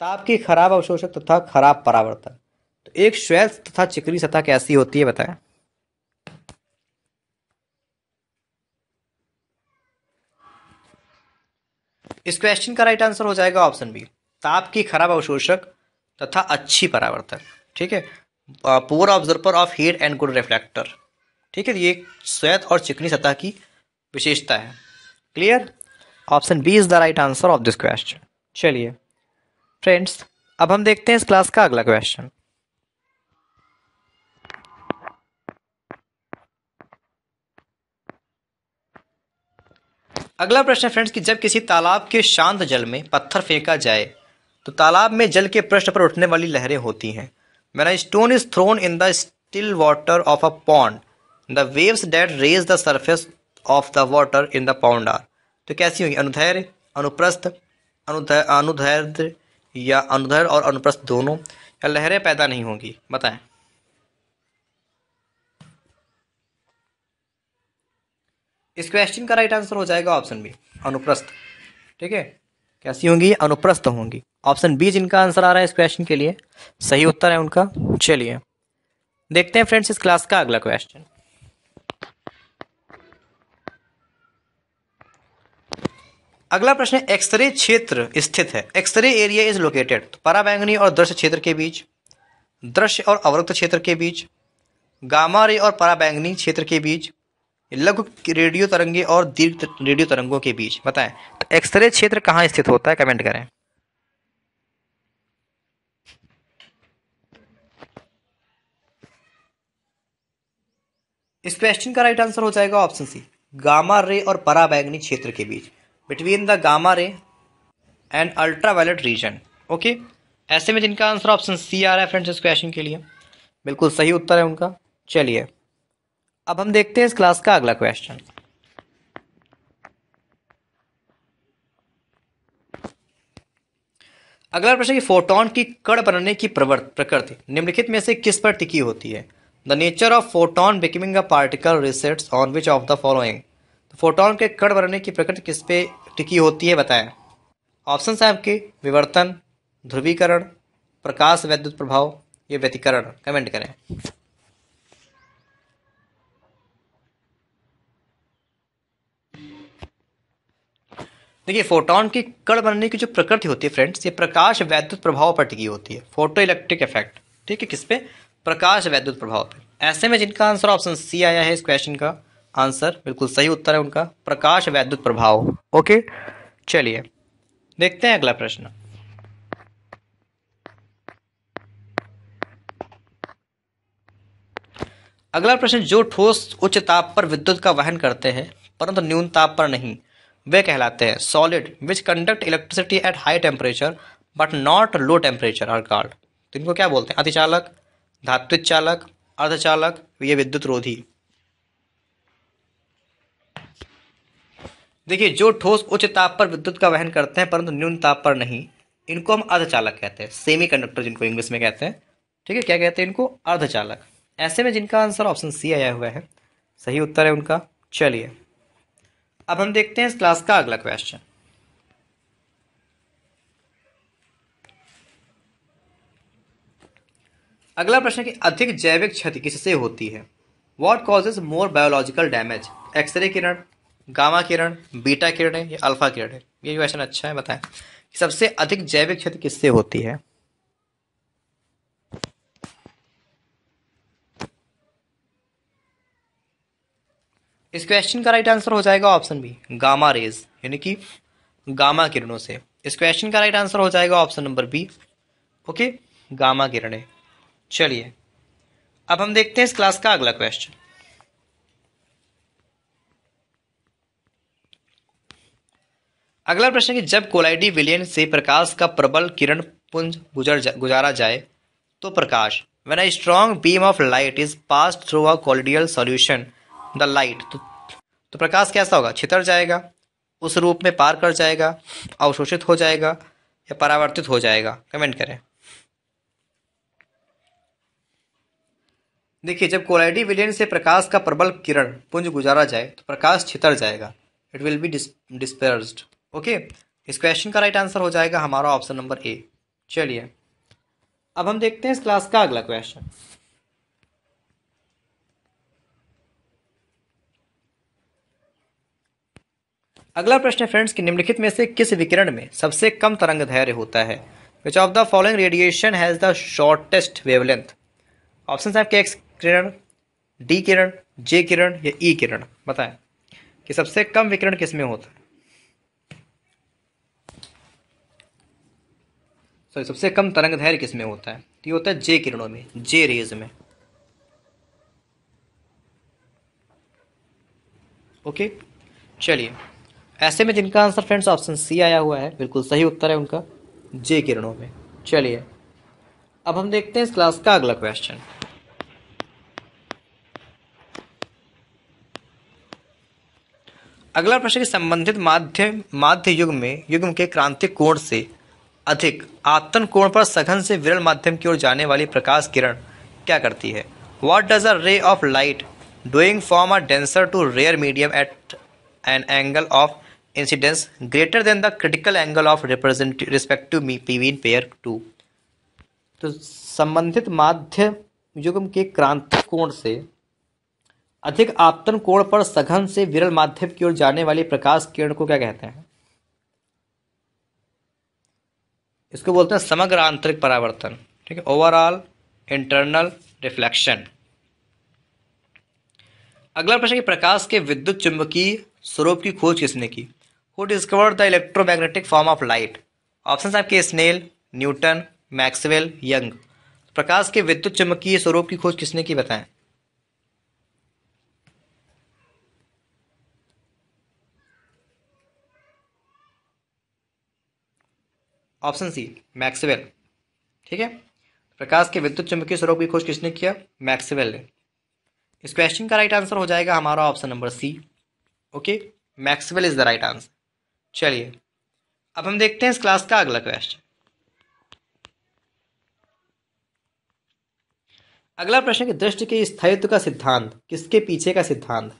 ताप की खराब अवशोषक तथा खराब परावर्तक तो एक श्वेत तथा चिकनी सतह कैसी होती है बताएं इस क्वेश्चन का राइट आंसर हो जाएगा ऑप्शन बी ताप की खराब अवशोषक तथा अच्छी परावर्तक ठीक है poor observer of heat and good reflector ठीक है ये श्वेत और चिकनी सतह की विशेषता है clear option B is the right answer of this question चलिए फ्रेंड्स अब हम देखते हैं इस क्लास का अगला क्वेश्चन अगला प्रश्न फ्रेंड्स कि जब किसी तालाब के शांत जल में पत्थर फेंका जाए तो तालाब में जल के पृष्ठ पर उठने वाली लहरें होती हैं मेरा stone is thrown in the still water of a pond the waves that raise the surface of the water in the pound are तो कैसी होगी अनुधैर्य अनुप्रस्थ अनुधैर्य या अनुधैर्य और अनुप्रस्थ दोनों या लहरें पैदा नहीं होंगी बताएं इस क्वेश्चन का राइट आंसर हो जाएगा ऑप्शन बी अनुप्रस्थ ठीक है कैसी होंगी अनुप्रस्थ होंगी ऑप्शन बी जिनका आंसर आ रहा है इस क्वेश्चन के लिए सही उत्तर है उनका चलिए देखते हैं फ्रेंड्स इस क्लास का अगला क्वेश्चन अगला प्रश्न एक्सरे क्षेत्र स्थित है एक्सरे एरिया इज लोकेटेड तो पराबैंगनी और दृश्य क्षेत्र के बीच दृश्य और अवरक्त क्षेत्र के बीच गामा रे और पराबैंगनी क्षेत्र के बीच लघु रेडियो तरंगे और दीर्घ रेडियो तरंगों के बीच बताएं तो एक्सरे क्षेत्र कहाँ स्थित होता है कमेंट करें इस क्वेश्चन का राइट आंसर हो जाएगा ऑप्शन सी गामा रे और पराबैंगनी क्षेत्र के बीच between the gamma ray and ultra violet region okay ऐसे में जिनका आंसर ऑप्शन सी आ रहा है फ्रेंड्स इस क्वेश्चन के लिए बिल्कुल सही उत्तर है उनका चलिए अब हम देखते हैं इस क्लास का अगला क्वेश्चन अगला प्रश्न की फोटोन की कण बनने की प्रकृति निम्नलिखित में से किस पर टिकी होती है the nature of photon becoming a particle rests on which of the following photon के कण बनने की प्रकृति किस पे टिकी होती है बताएं ऑप्शन है आपके विवर्तन ध्रुवीकरण प्रकाश वैद्युत प्रभाव ये व्यतिकरण कमेंट करें देखिए फोटोन की कण बनने की जो प्रकृति होती है फ्रेंड्स ये प्रकाश वैद्युत प्रभाव पर टिकी होती है फोटो इलेक्ट्रिक इफेक्ट ठीक है किस पे प्रकाश वैद्युत प्रभाव पे ऐसे में जिनका आंसर ऑप्शन सी आया है इस क्वेश्चन का आंसर बिल्कुल सही उत्तर है उनका प्रकाश वैद्युत प्रभाव ओके चलिए देखते हैं अगला प्रश्न अगला प्रश्न जो ठोस उच्च ताप पर विद्युत का वहन करते हैं परंतु न्यून ताप पर नहीं वे कहलाते हैं solid which conduct electricity at high temperature but not low temperature are called तो इनको क्या बोलते हैं अतिचालक धात्विक चालक अर्धचालक ये विद्युत रोधी देखिए जो ठोस उच्च ताप पर विद्युत का वहन करते हैं परंतु न्यून ताप पर नहीं इनको हम अर्धचालक कहते हैं सेमी कंडक्टर जिनको इंग्लिश में कहते हैं ठीक है क्या कहते हैं इनको अर्धचालक ऐसे में जिनका आंसर ऑप्शन सी आया हुआ है सही उत्तर है उनका चलिए अब हम देखते हैं इस क्लास का अगला क्वेश्चन अगला प्रश्न कि अधिक जैविक क्षति किससे होती है what causes more biological damage X ray किरण गामा किरण बीटा किरण है या अल्फा किरण है ये क्वेश्चन अच्छा है बताएं सबसे अधिक जैविक क्षति किससे होती है इस क्वेश्चन का राइट आंसर हो जाएगा ऑप्शन बी गामा रेज यानी कि गामा किरणों से इस क्वेश्चन का राइट आंसर हो जाएगा option number B okay gamma किरणें चलिए अब हम देखते हैं इस क्लास का अगला क्वेश्चन अगला प्रश्न कि जब कोलाइडी विलियन से प्रकाश का प्रबल किरण पुंज गुजर जा, गुजारा जाए तो प्रकाश when a strong beam of light is pass through a colloidal solution the light तो, प्रकाश कैसा होगा छितर जाएगा उस रूप में पार कर जाएगा अवशोषित हो जाएगा या परावर्तित हो जाएगा कमेंट करें देखिए जब कोलाइडी विलियन से प्रकाश का प्रबल किरण पुंज गुजारा जाए तो प्रकाश छितर जाएगा it will be dispersed okay इस क्वेश्चन का राइट आंसर हो जाएगा हमारा ऑप्शन नंबर ए चलिए अब हम देखते हैं इस क्लास का अगला क्वेश्चन अगला प्रश्न है फ्रेंड्स कि निम्नलिखित में से किस विकिरण में सबसे कम तरंग धैर्य होता है which of the following radiation has the shortest wavelength option है आपके एक्स किरण डी किरण जे किरण या ई e किरण बताएं कि सबसे कम विकिरण किस में होता है सॉरी सबसे कम तरंग धैर्य किस में होता है तो ये होता है जे किरणों में जे रेज में ओके चलिए ऐसे में जिनका आंसर फ्रेंड्स ऑप्शन सी आया हुआ है बिल्कुल सही उत्तर है उनका जे किरणों में चलिए अब हम देखते हैं इस क्लास का अगला क्वेश्चन अगला प्रश्न संबंधित माध्य माध्य युग में युग्म के क्रांतिक कोण से अधिक आपतन कोण पर सघन से विरल माध्यम की ओर जाने वाली प्रकाश किरण क्या करती है what does a ray of light doing from a denser to rarer medium at an angle of incidence greater than the critical angle of represent respective me between pair to तो संबंधित माध्य युगम के क्रांति कोण से अधिक आपतन कोण पर सघन से विरल माध्यम की ओर जाने वाली प्रकाश किरण को क्या कहते हैं इसको बोलते हैं समग्र आंतरिक परावर्तन ठीक है ओवरऑल इंटरनल रिफ्लेक्शन अगला प्रश्न की प्रकाश के विद्युत चुंबकीय स्वरूप की खोज किसने की who discovered the electromagnetic form of light option आपके स्नेल न्यूटन मैक्सवेल यंग प्रकाश के विद्युत चुंबकीय स्वरूप की खोज किसने की बताएं ऑप्शन सी मैक्सवेल ठीक है प्रकाश के विद्युत चुंबकीय स्वरूप की खोज किसने किया मैक्सवेल ने इस क्वेश्चन का राइट आंसर हो जाएगा हमारा option number C okay Maxwell is the right answer चलिए अब हम देखते हैं इस क्लास का अगला क्वेश्चन अगला प्रश्न कि दृष्टि के स्थायित्व का सिद्धांत किसके पीछे का सिद्धांत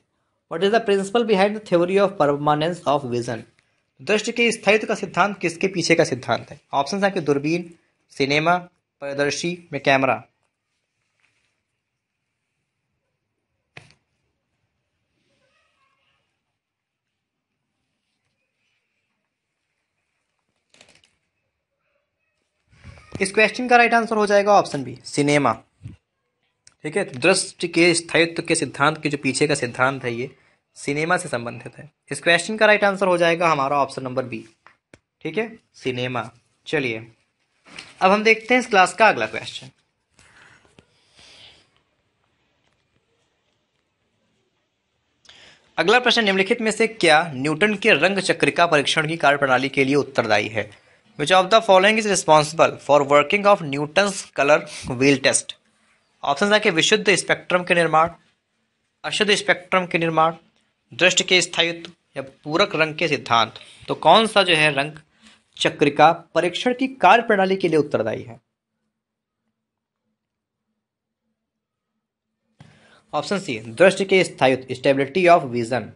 what is the principle behind the theory of permanence of vision दृष्टि के स्थायित्व का सिद्धांत किसके पीछे का सिद्धांत है ऑप्शन है आपके दूरबीन सिनेमा प्रदर्शी में कैमरा इस क्वेश्चन का राइट आंसर हो जाएगा ऑप्शन बी सिनेमा ठीक है तो दृष्टि के स्थायित्व के सिद्धांत के जो पीछे का सिद्धांत है ये सिनेमा से संबंधित है इस क्वेश्चन का राइट आंसर हो जाएगा हमारा ऑप्शन नंबर बी ठीक है सिनेमा चलिए अब हम देखते हैं इस क्लास का अगला क्वेश्चन अगला प्रश्न निम्नलिखित में से क्या न्यूटन के रंग चक्रिका परीक्षण की कार्यप्रणाली के लिए उत्तरदायी है which of the following is responsible for working of Newton colour wheel test option है कि विशुद्ध स्पेक्ट्रम के निर्माण अशुद्ध स्पेक्ट्रम के निर्माण दृष्ट के स्थायित्व या पूरक रंग के सिद्धांत तो कौन सा जो है रंग चक्रिका परीक्षण की कार्य प्रणाली के लिए उत्तरदायी है ऑप्शन सी दृष्टि के स्थायित्व स्टेबिलिटी ऑफ विजन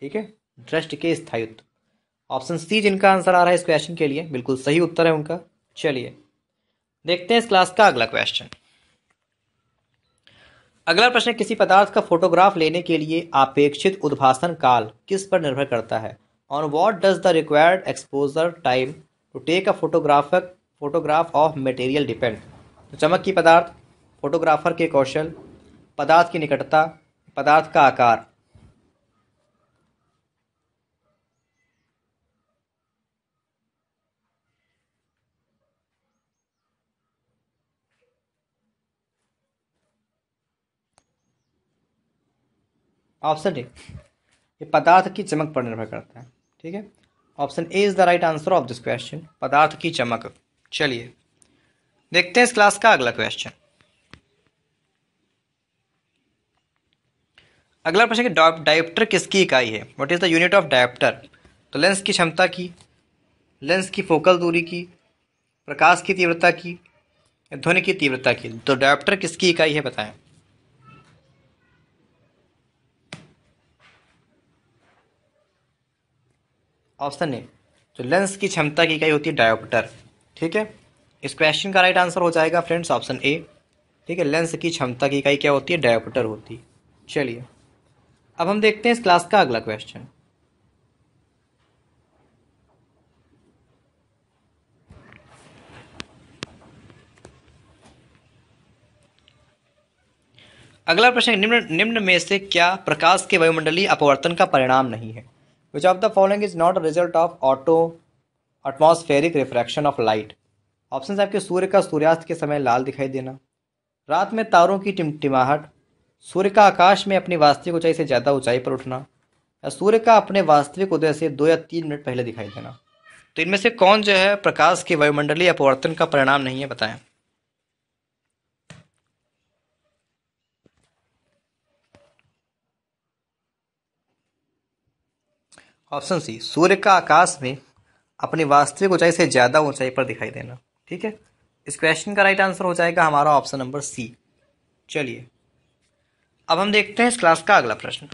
ठीक है दृष्टि के स्थायित्व ऑप्शन सी जिनका आंसर आ रहा है इस क्वेश्चन के लिए बिल्कुल सही उत्तर है उनका चलिए देखते हैं इस क्लास का अगला क्वेश्चन अगला प्रश्न किसी पदार्थ का फोटोग्राफ लेने के लिए अपेक्षित उद्भासन काल किस पर निर्भर करता है on what does the required exposure time to take a photographer photograph of material depend चमक की पदार्थ फोटोग्राफर के कौशल पदार्थ की निकटता पदार्थ का आकार ऑप्शन डी ये पदार्थ की चमक पर निर्भर करता है ठीक है option A is the right answer of this question पदार्थ की चमक चलिए देखते हैं इस क्लास का अगला क्वेश्चन अगला प्रश्न डायप्टर किसकी इकाई है what is the unit of dioptre तो लेंस की क्षमता की लेंस की फोकल दूरी की प्रकाश की तीव्रता की ध्वनि की तीव्रता की तो डायप्टर किसकी इकाई है बताएं ऑप्शन ए तो लेंस की क्षमता की इकाई होती है डायोप्टर ठीक है इस क्वेश्चन का राइट आंसर हो जाएगा फ्रेंड्स ऑप्शन ए ठीक है लेंस की क्षमता की इकाई क्या होती है डायोप्टर होती है चलिए अब हम देखते हैं इस क्लास का अगला क्वेश्चन अगला प्रश्न निम्न निम्न में से क्या प्रकाश के वायुमंडलीय अपवर्तन का परिणाम नहीं है which of the following is not result of auto auto refraction of light light? Option आपके सूर्य का सूर्यास्त के समय लाल दिखाई देना रात में तारों की टिमटिमाहट सूर्य का आकाश में अपनी वास्तविक ऊंचाई से ज़्यादा ऊंचाई पर उठना या सूर्य का अपने वास्तविक उदय से दो या तीन मिनट पहले दिखाई देना तो इनमें से कौन जो है प्रकाश के वायुमंडलीय अपवर्तन का परिणाम नहीं है बताएं ऑप्शन सी सूर्य का आकाश में अपनी वास्तविक ऊंचाई से ज़्यादा ऊंचाई पर दिखाई देना ठीक है इस क्वेश्चन का राइट आंसर हो जाएगा हमारा ऑप्शन नंबर सी चलिए अब हम देखते हैं इस क्लास का अगला प्रश्न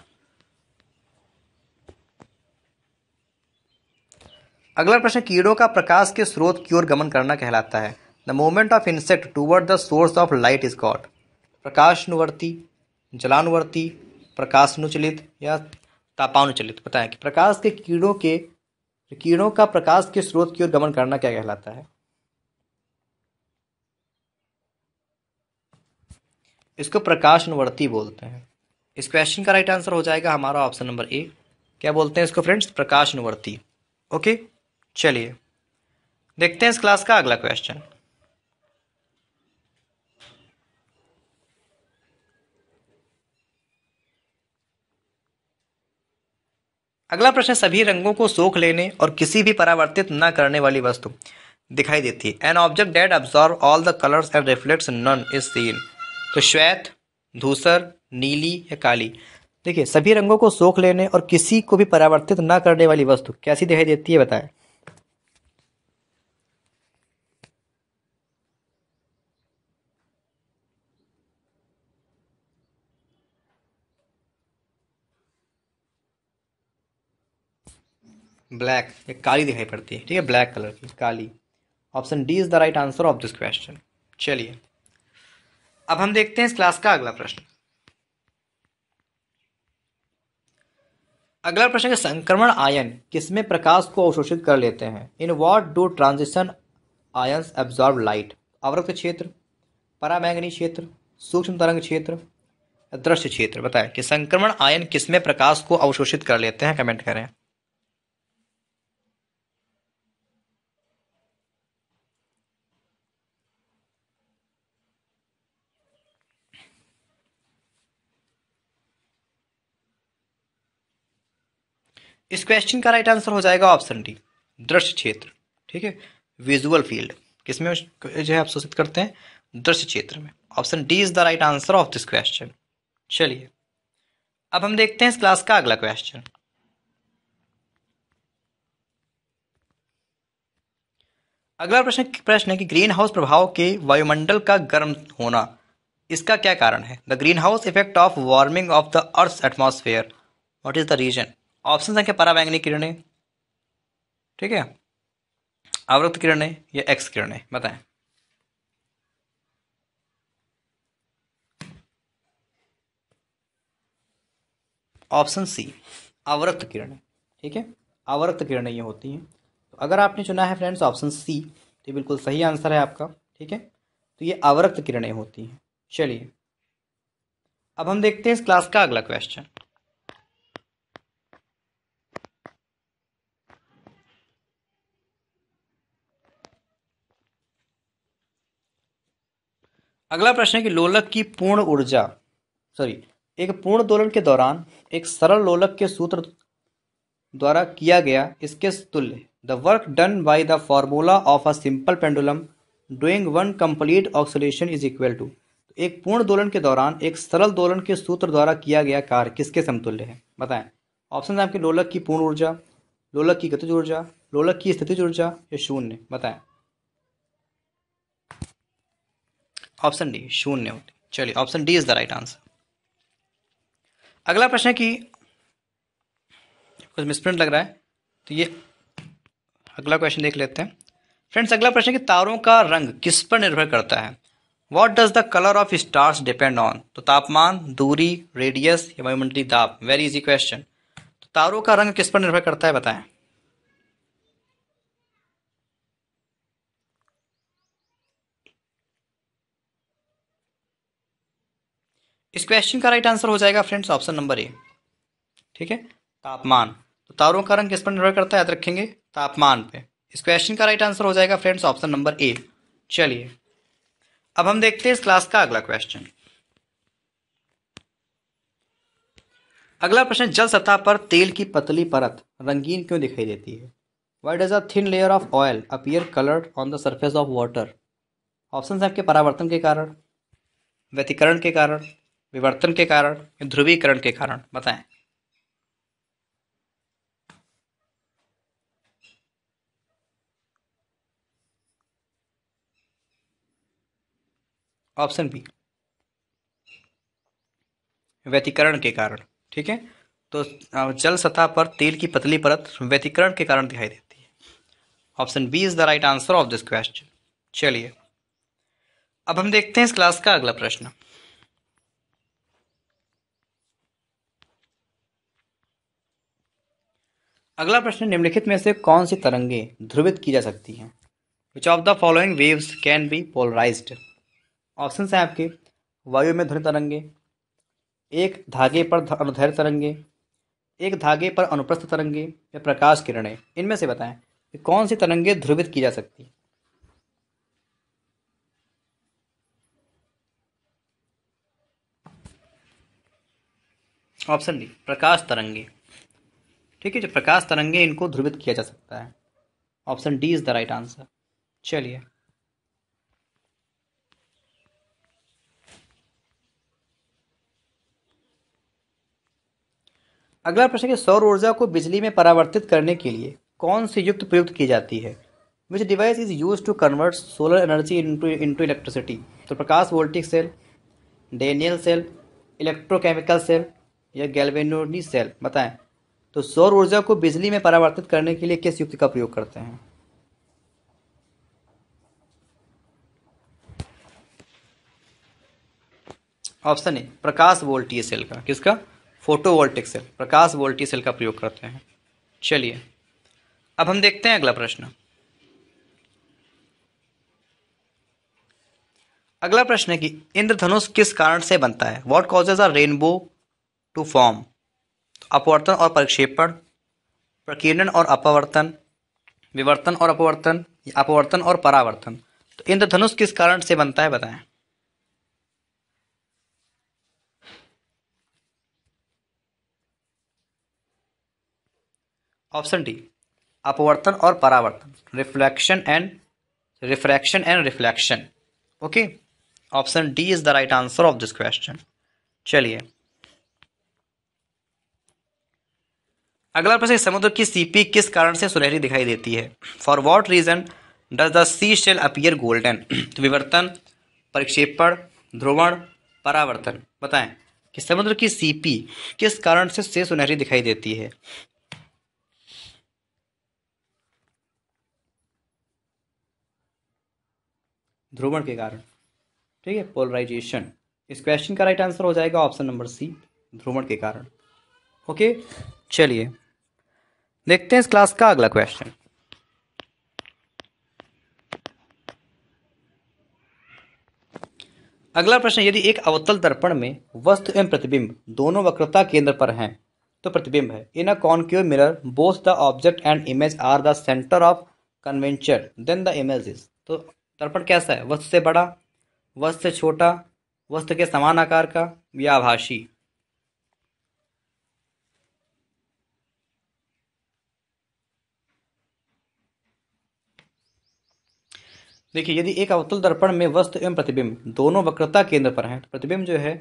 अगला प्रश्न कीड़ों का प्रकाश के स्रोत की ओर गमन करना कहलाता है the movement of insect toward the source of light is प्रकाश अनुवर्ती जलानुवर्ती अनुचलित या तापावन चलित बताया कि प्रकाश के कीड़ों के कीड़ों का प्रकाश के स्रोत की ओर गमन करना क्या कहलाता है इसको प्रकाश अनुवर्ती बोलते हैं इस क्वेश्चन का राइट आंसर हो जाएगा हमारा ऑप्शन नंबर ए क्या बोलते हैं इसको फ्रेंड्स प्रकाश अनुवर्ती ओके चलिए देखते हैं इस क्लास का अगला क्वेश्चन अगला प्रश्न सभी रंगों को सोख लेने और किसी भी परावर्तित न करने वाली वस्तु दिखाई देती है an object that absorb all the colours and reflects none is seen तो श्वेत धूसर नीली या काली देखिए सभी रंगों को सोख लेने और किसी को भी परावर्तित न करने वाली वस्तु कैसी दिखाई देती है बताएं ब्लैक एक काली दिखाई पड़ती है ठीक है ब्लैक कलर की काली option D is the right answer of this question चलिए अब हम देखते हैं इस क्लास का अगला प्रश्न अगला प्रश्न है संक्रमण आयन किसमें प्रकाश को अवशोषित कर लेते हैं in what do transition ions absorb light अवरक्त क्षेत्र परामैंगनी क्षेत्र सूक्ष्म तरंग क्षेत्र दृश्य क्षेत्र बताएं कि संक्रमण आयन किसमें प्रकाश को अवशोषित कर लेते हैं कमेंट करें इस क्वेश्चन का राइट आंसर हो जाएगा ऑप्शन डी दृश्य क्षेत्र ठीक है विजुअल फील्ड किसमें जो है आप शोषित करते हैं दृश्य क्षेत्र में option D is the right answer of this question चलिए अब हम देखते हैं इस क्लास का अगला क्वेश्चन अगला प्रश्न प्रश्न है कि ग्रीन हाउस प्रभाव के वायुमंडल का गर्म होना इसका क्या कारण है the greenhouse effect of warming of the earth atmosphere what is the reason option संख्या पराबैंगनी किरणें ठीक है आवृत्त किरणें या एक्स किरणें बताएं ऑप्शन सी आवृत्त किरणें ठीक है आवृत्त किरणें ये होती हैं तो अगर आपने चुना है फ्रेंड्स ऑप्शन सी तो ये बिल्कुल सही आंसर है आपका ठीक है तो ये आवृत्त किरणें होती हैं चलिए अब हम देखते हैं इस क्लास का अगला क्वेश्चन अगला प्रश्न है कि लोलक की पूर्ण ऊर्जा सॉरी एक पूर्ण दोलन के दौरान एक सरल लोलक के सूत्र द्वारा किया गया इसके तुल्य the work done by the formula of a simple pendulum doing one complete oscillation is equal to एक पूर्ण दोलन के दौरान एक सरल दोलन के सूत्र द्वारा किया गया कार्य किसके समतुल्य है बताएं ऑप्शन है आपके लोलक की पूर्ण ऊर्जा लोलक की गतिज ऊर्जा लोलक की स्थितिज ऊर्जा या शून्य बताएं ऑप्शन डी शून्य होती चलिए option D is the right answer अगला प्रश्न है कि कुछ मिसप्रिंट लग रहा है तो ये अगला क्वेश्चन देख लेते हैं फ्रेंड्स अगला प्रश्न है कि तारों का रंग किस पर निर्भर करता है what does the colour of stars depend on तो तापमान दूरी रेडियस या वायुमंडली दाब वेरी इजी क्वेश्चन तो तारों का रंग किस पर निर्भर करता है बताएं इस क्वेश्चन का राइट आंसर हो जाएगा फ्रेंड्स ऑप्शन नंबर ए ठीक है तापमान तो तारों का रंग किस पर निर्भर करता है याद रखेंगे तापमान पे इस क्वेश्चन का राइट आंसर हो जाएगा फ्रेंड्स ऑप्शन नंबर ए चलिए अब हम देखते हैं इस क्लास का अगला क्वेश्चन अगला प्रश्न जल सतह पर तेल की पतली परत रंगीन क्यों दिखाई देती है why does a thin layer of oil appear coloured on the surface of water option है आपके परावर्तन के कारण व्यतिकरण के कारण विवर्तन के कारण ध्रुवीकरण के कारण बताएं ऑप्शन बी व्यतिकरण के कारण ठीक है तो जल सतह पर तेल की पतली परत व्यतिकरण के कारण दिखाई देती है option B is the right answer of this question चलिए अब हम देखते हैं इस क्लास का अगला प्रश्न अगला प्रश्न निम्नलिखित में से कौन सी तरंगे ध्रुवित की जा सकती हैं which of the following waves can be polarised option हैं आपके वायु में ध्वनि तरंगे एक धागे पर अनुधैर्य तरंगे एक धागे पर अनुप्रस्थ तरंगे या प्रकाश किरणें इनमें से बताएं कि कौन सी तरंगे ध्रुवित की जा सकती हैं ऑप्शन डी प्रकाश तरंगे ठीक है जो प्रकाश तरंगे इनको ध्रुवित किया जा सकता है option D is the right answer चलिए अगला प्रश्न है सौर ऊर्जा को बिजली में परावर्तित करने के लिए कौन सी युक्त प्रयुक्त की जाती है which device is use to convert solar energy into into electricity तो प्रकाश voltaic cell Daniell cell electrochemical cell या गैल्वेनोनी सेल बताएं तो सौर ऊर्जा को बिजली में परावर्तित करने के लिए किस युक्ति का प्रयोग करते हैं ऑप्शन ए प्रकाश वोल्टीय सेल का किसका फोटोवोल्टिक सेल प्रकाश वोल्टीय सेल का प्रयोग करते हैं चलिए अब हम देखते हैं अगला प्रश्न अगला प्रश्न है कि इंद्रधनुष किस कारण से बनता है what causes are rainbow to form अपवर्तन और प्रक्षेपण प्रकीर्णन और अपवर्तन विवर्तन और अपवर्तन अपवर्तन और परावर्तन तो इंद्रधनुष किस कारण से बनता है बताएं ऑप्शन डी अपवर्तन और परावर्तन reflection and refraction and reflection okay option D is the right answer of this question चलिए अगला प्रश्न समुद्र की सीपी किस कारण से सुनहरी दिखाई देती है for what reason does the sea shell appear golden विवर्तन परिक्षेपण ध्रुवण परावर्तन बताएं कि समुद्र की सीपी किस कारण से, से सुनहरी दिखाई देती है ध्रुवण के कारण ठीक है पोलराइजेशन इस क्वेश्चन का राइट आंसर हो जाएगा ऑप्शन नंबर सी ध्रुवण के कारण ओके चलिए देखते हैं इस क्लास का अगला क्वेश्चन अगला प्रश्न यदि एक अवतल दर्पण में वस्तु एवं प्रतिबिंब दोनों वक्रता केंद्र पर हैं तो प्रतिबिंब है in a concave mirror both the object and image are the centre of curvature then the image is तो दर्पण कैसा है वस्तु से बड़ा वस्तु से छोटा वस्तु के समान आकार का या आभाषी देखिए यदि एक अवतल दर्पण में वस्तु एवं प्रतिबिंब दोनों वक्रता केंद्र पर हैं तो प्रतिबिंब जो है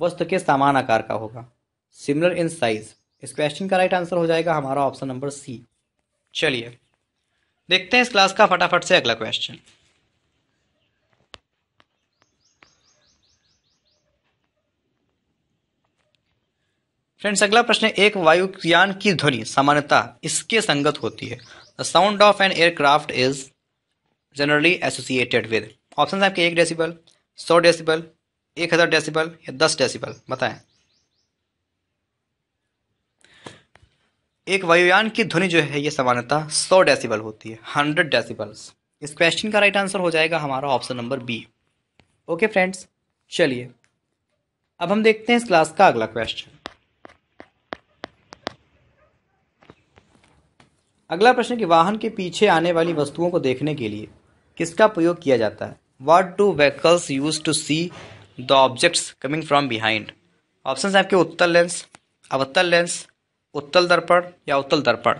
वस्तु के समान आकार का होगा सिमिलर इन साइज इस क्वेश्चन का राइट आंसर हो जाएगा हमारा ऑप्शन नंबर सी चलिए देखते हैं इस क्लास का फटाफट से अगला क्वेश्चन फ्रेंड्स अगला प्रश्न एक वायुयान की ध्वनि सामान्यता इसके संगत होती है the sound of an aircraft is generally associated with option आपके एक डेसिबल सौ डेसिबल एक हज़ार डेसिबल या दस डेसिबल बताएं एक वायुयान की ध्वनि जो है ये सामान्यतः सौ डेसिबल होती है हंड्रेड डेसिबल्स इस क्वेश्चन का राइट आंसर हो जाएगा हमारा option number B okay friends चलिए अब हम देखते हैं इस क्लास का अगला क्वेश्चन अगला प्रश्न कि वाहन के पीछे आने वाली वस्तुओं को देखने के लिए किसका प्रयोग किया जाता है what do vehicles use to see the objects coming from behind option है आपके उत्तर लेंस अवतल लेंस उत्तल दर्पण या उत्तल दर्पण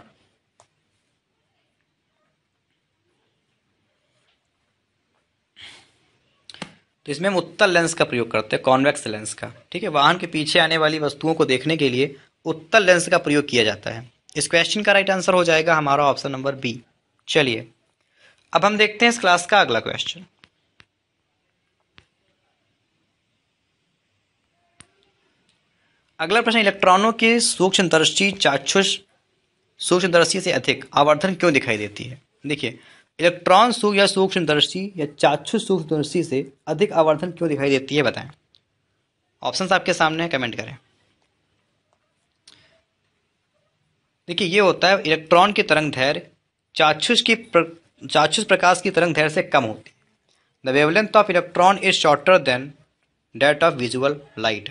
तो इसमें हम उत्तल लेंस का प्रयोग करते हैं कॉन्वेक्स लेंस का ठीक है वाहन के पीछे आने वाली वस्तुओं को देखने के लिए उत्तल लेंस का प्रयोग किया जाता है इस क्वेश्चन का राइट आंसर हो जाएगा हमारा ऑप्शन नंबर बी चलिए अब हम देखते हैं इस क्लास का अगला क्वेश्चन अगला प्रश्न इलेक्ट्रॉनों के सूक्ष्म दर्शी चाक्षुष सूक्ष्मदर्शी से अधिक आवर्धन क्यों दिखाई देती है देखिए इलेक्ट्रॉन सूख या सूक्ष्म दृष्टि या चाक्षुष सूक्ष्म दृष्टि से अधिक आवर्धन क्यों दिखाई देती है बताएं ऑप्शंस आपके सामने हैं कमेंट करें देखिए ये होता है इलेक्ट्रॉन की तरंग धैर्य चाक्षुष की चाक्षुष प्रकाश की तरंग धैर्य से कम होती the wavelength of electron is shorter than that of visual light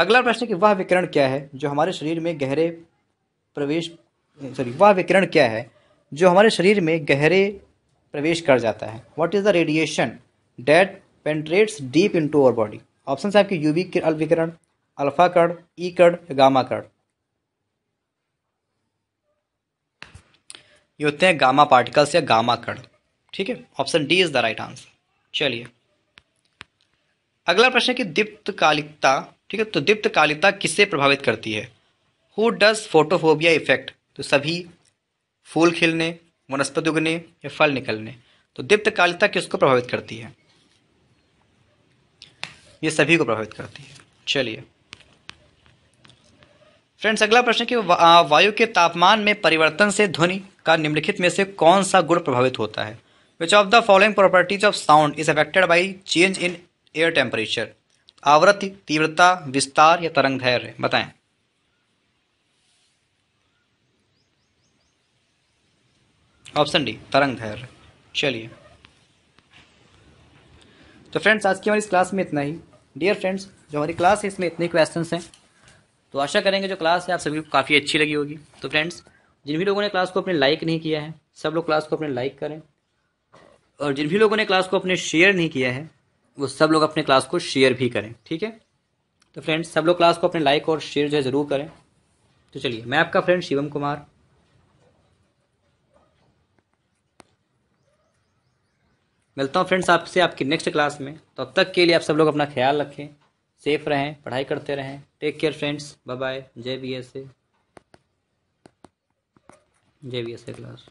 अगला प्रश्न कि वह विकिरण क्या है जो हमारे शरीर में गहरे प्रवेश सॉरी वह विकिरण क्या है जो हमारे शरीर में गहरे प्रवेश कर जाता है what is the radiation that penetrates deep to our body option है आपके यूवी विकिरण अल्फा कर्ण ई e कर्ण गामा कर्ण ये होते हैं गामा पार्टिकल्स या गामा कण ठीक है option D is the right answer चलिए अगला प्रश्न है कि दीप्त कालिकता ठीक है तो दीप्त कालिकता किससे प्रभावित करती है हु डज फोटोफोबिया इफेक्ट तो सभी फूल खिलने वनस्पति उगने या फल निकलने तो दीप्त कालिकता किसको प्रभावित करती है ये सभी को प्रभावित करती है चलिए फ्रेंड्स अगला प्रश्न कि वायु के तापमान में परिवर्तन से ध्वनि का निम्नलिखित में से कौन सा गुण प्रभावित होता है which of the following properties of sound is affected by change in air temperature आवृत्ति तीव्रता विस्तार या तरंग धैर्य बताएं ऑप्शन डी तरंग धैर्य चलिए तो फ्रेंड्स आज की हमारी इस क्लास में इतना ही डियर फ्रेंड्स जो हमारी क्लास है इसमें इतने क्वेश्चन हैं तो आशा करेंगे जो क्लास है आप सभी को काफ़ी अच्छी लगी होगी तो फ्रेंड्स जिन भी लोगों ने क्लास को अपने लाइक नहीं किया है सब लोग क्लास को अपने लाइक करें और जिन भी लोगों ने क्लास को अपने शेयर नहीं किया है वो सब लोग अपने क्लास को शेयर भी करें ठीक है तो फ्रेंड्स सब लोग क्लास को अपने लाइक और शेयर जो है ज़रूर करें तो चलिए मैं आपका फ्रेंड शिवम कुमार मिलता हूँ फ्रेंड्स आपसे आपकी नेक्स्ट क्लास में तो अब तक के लिए आप सब लोग अपना ख्याल रखें सेफ रहें पढ़ाई करते रहें take care friends bye bye जय B S A debía ser las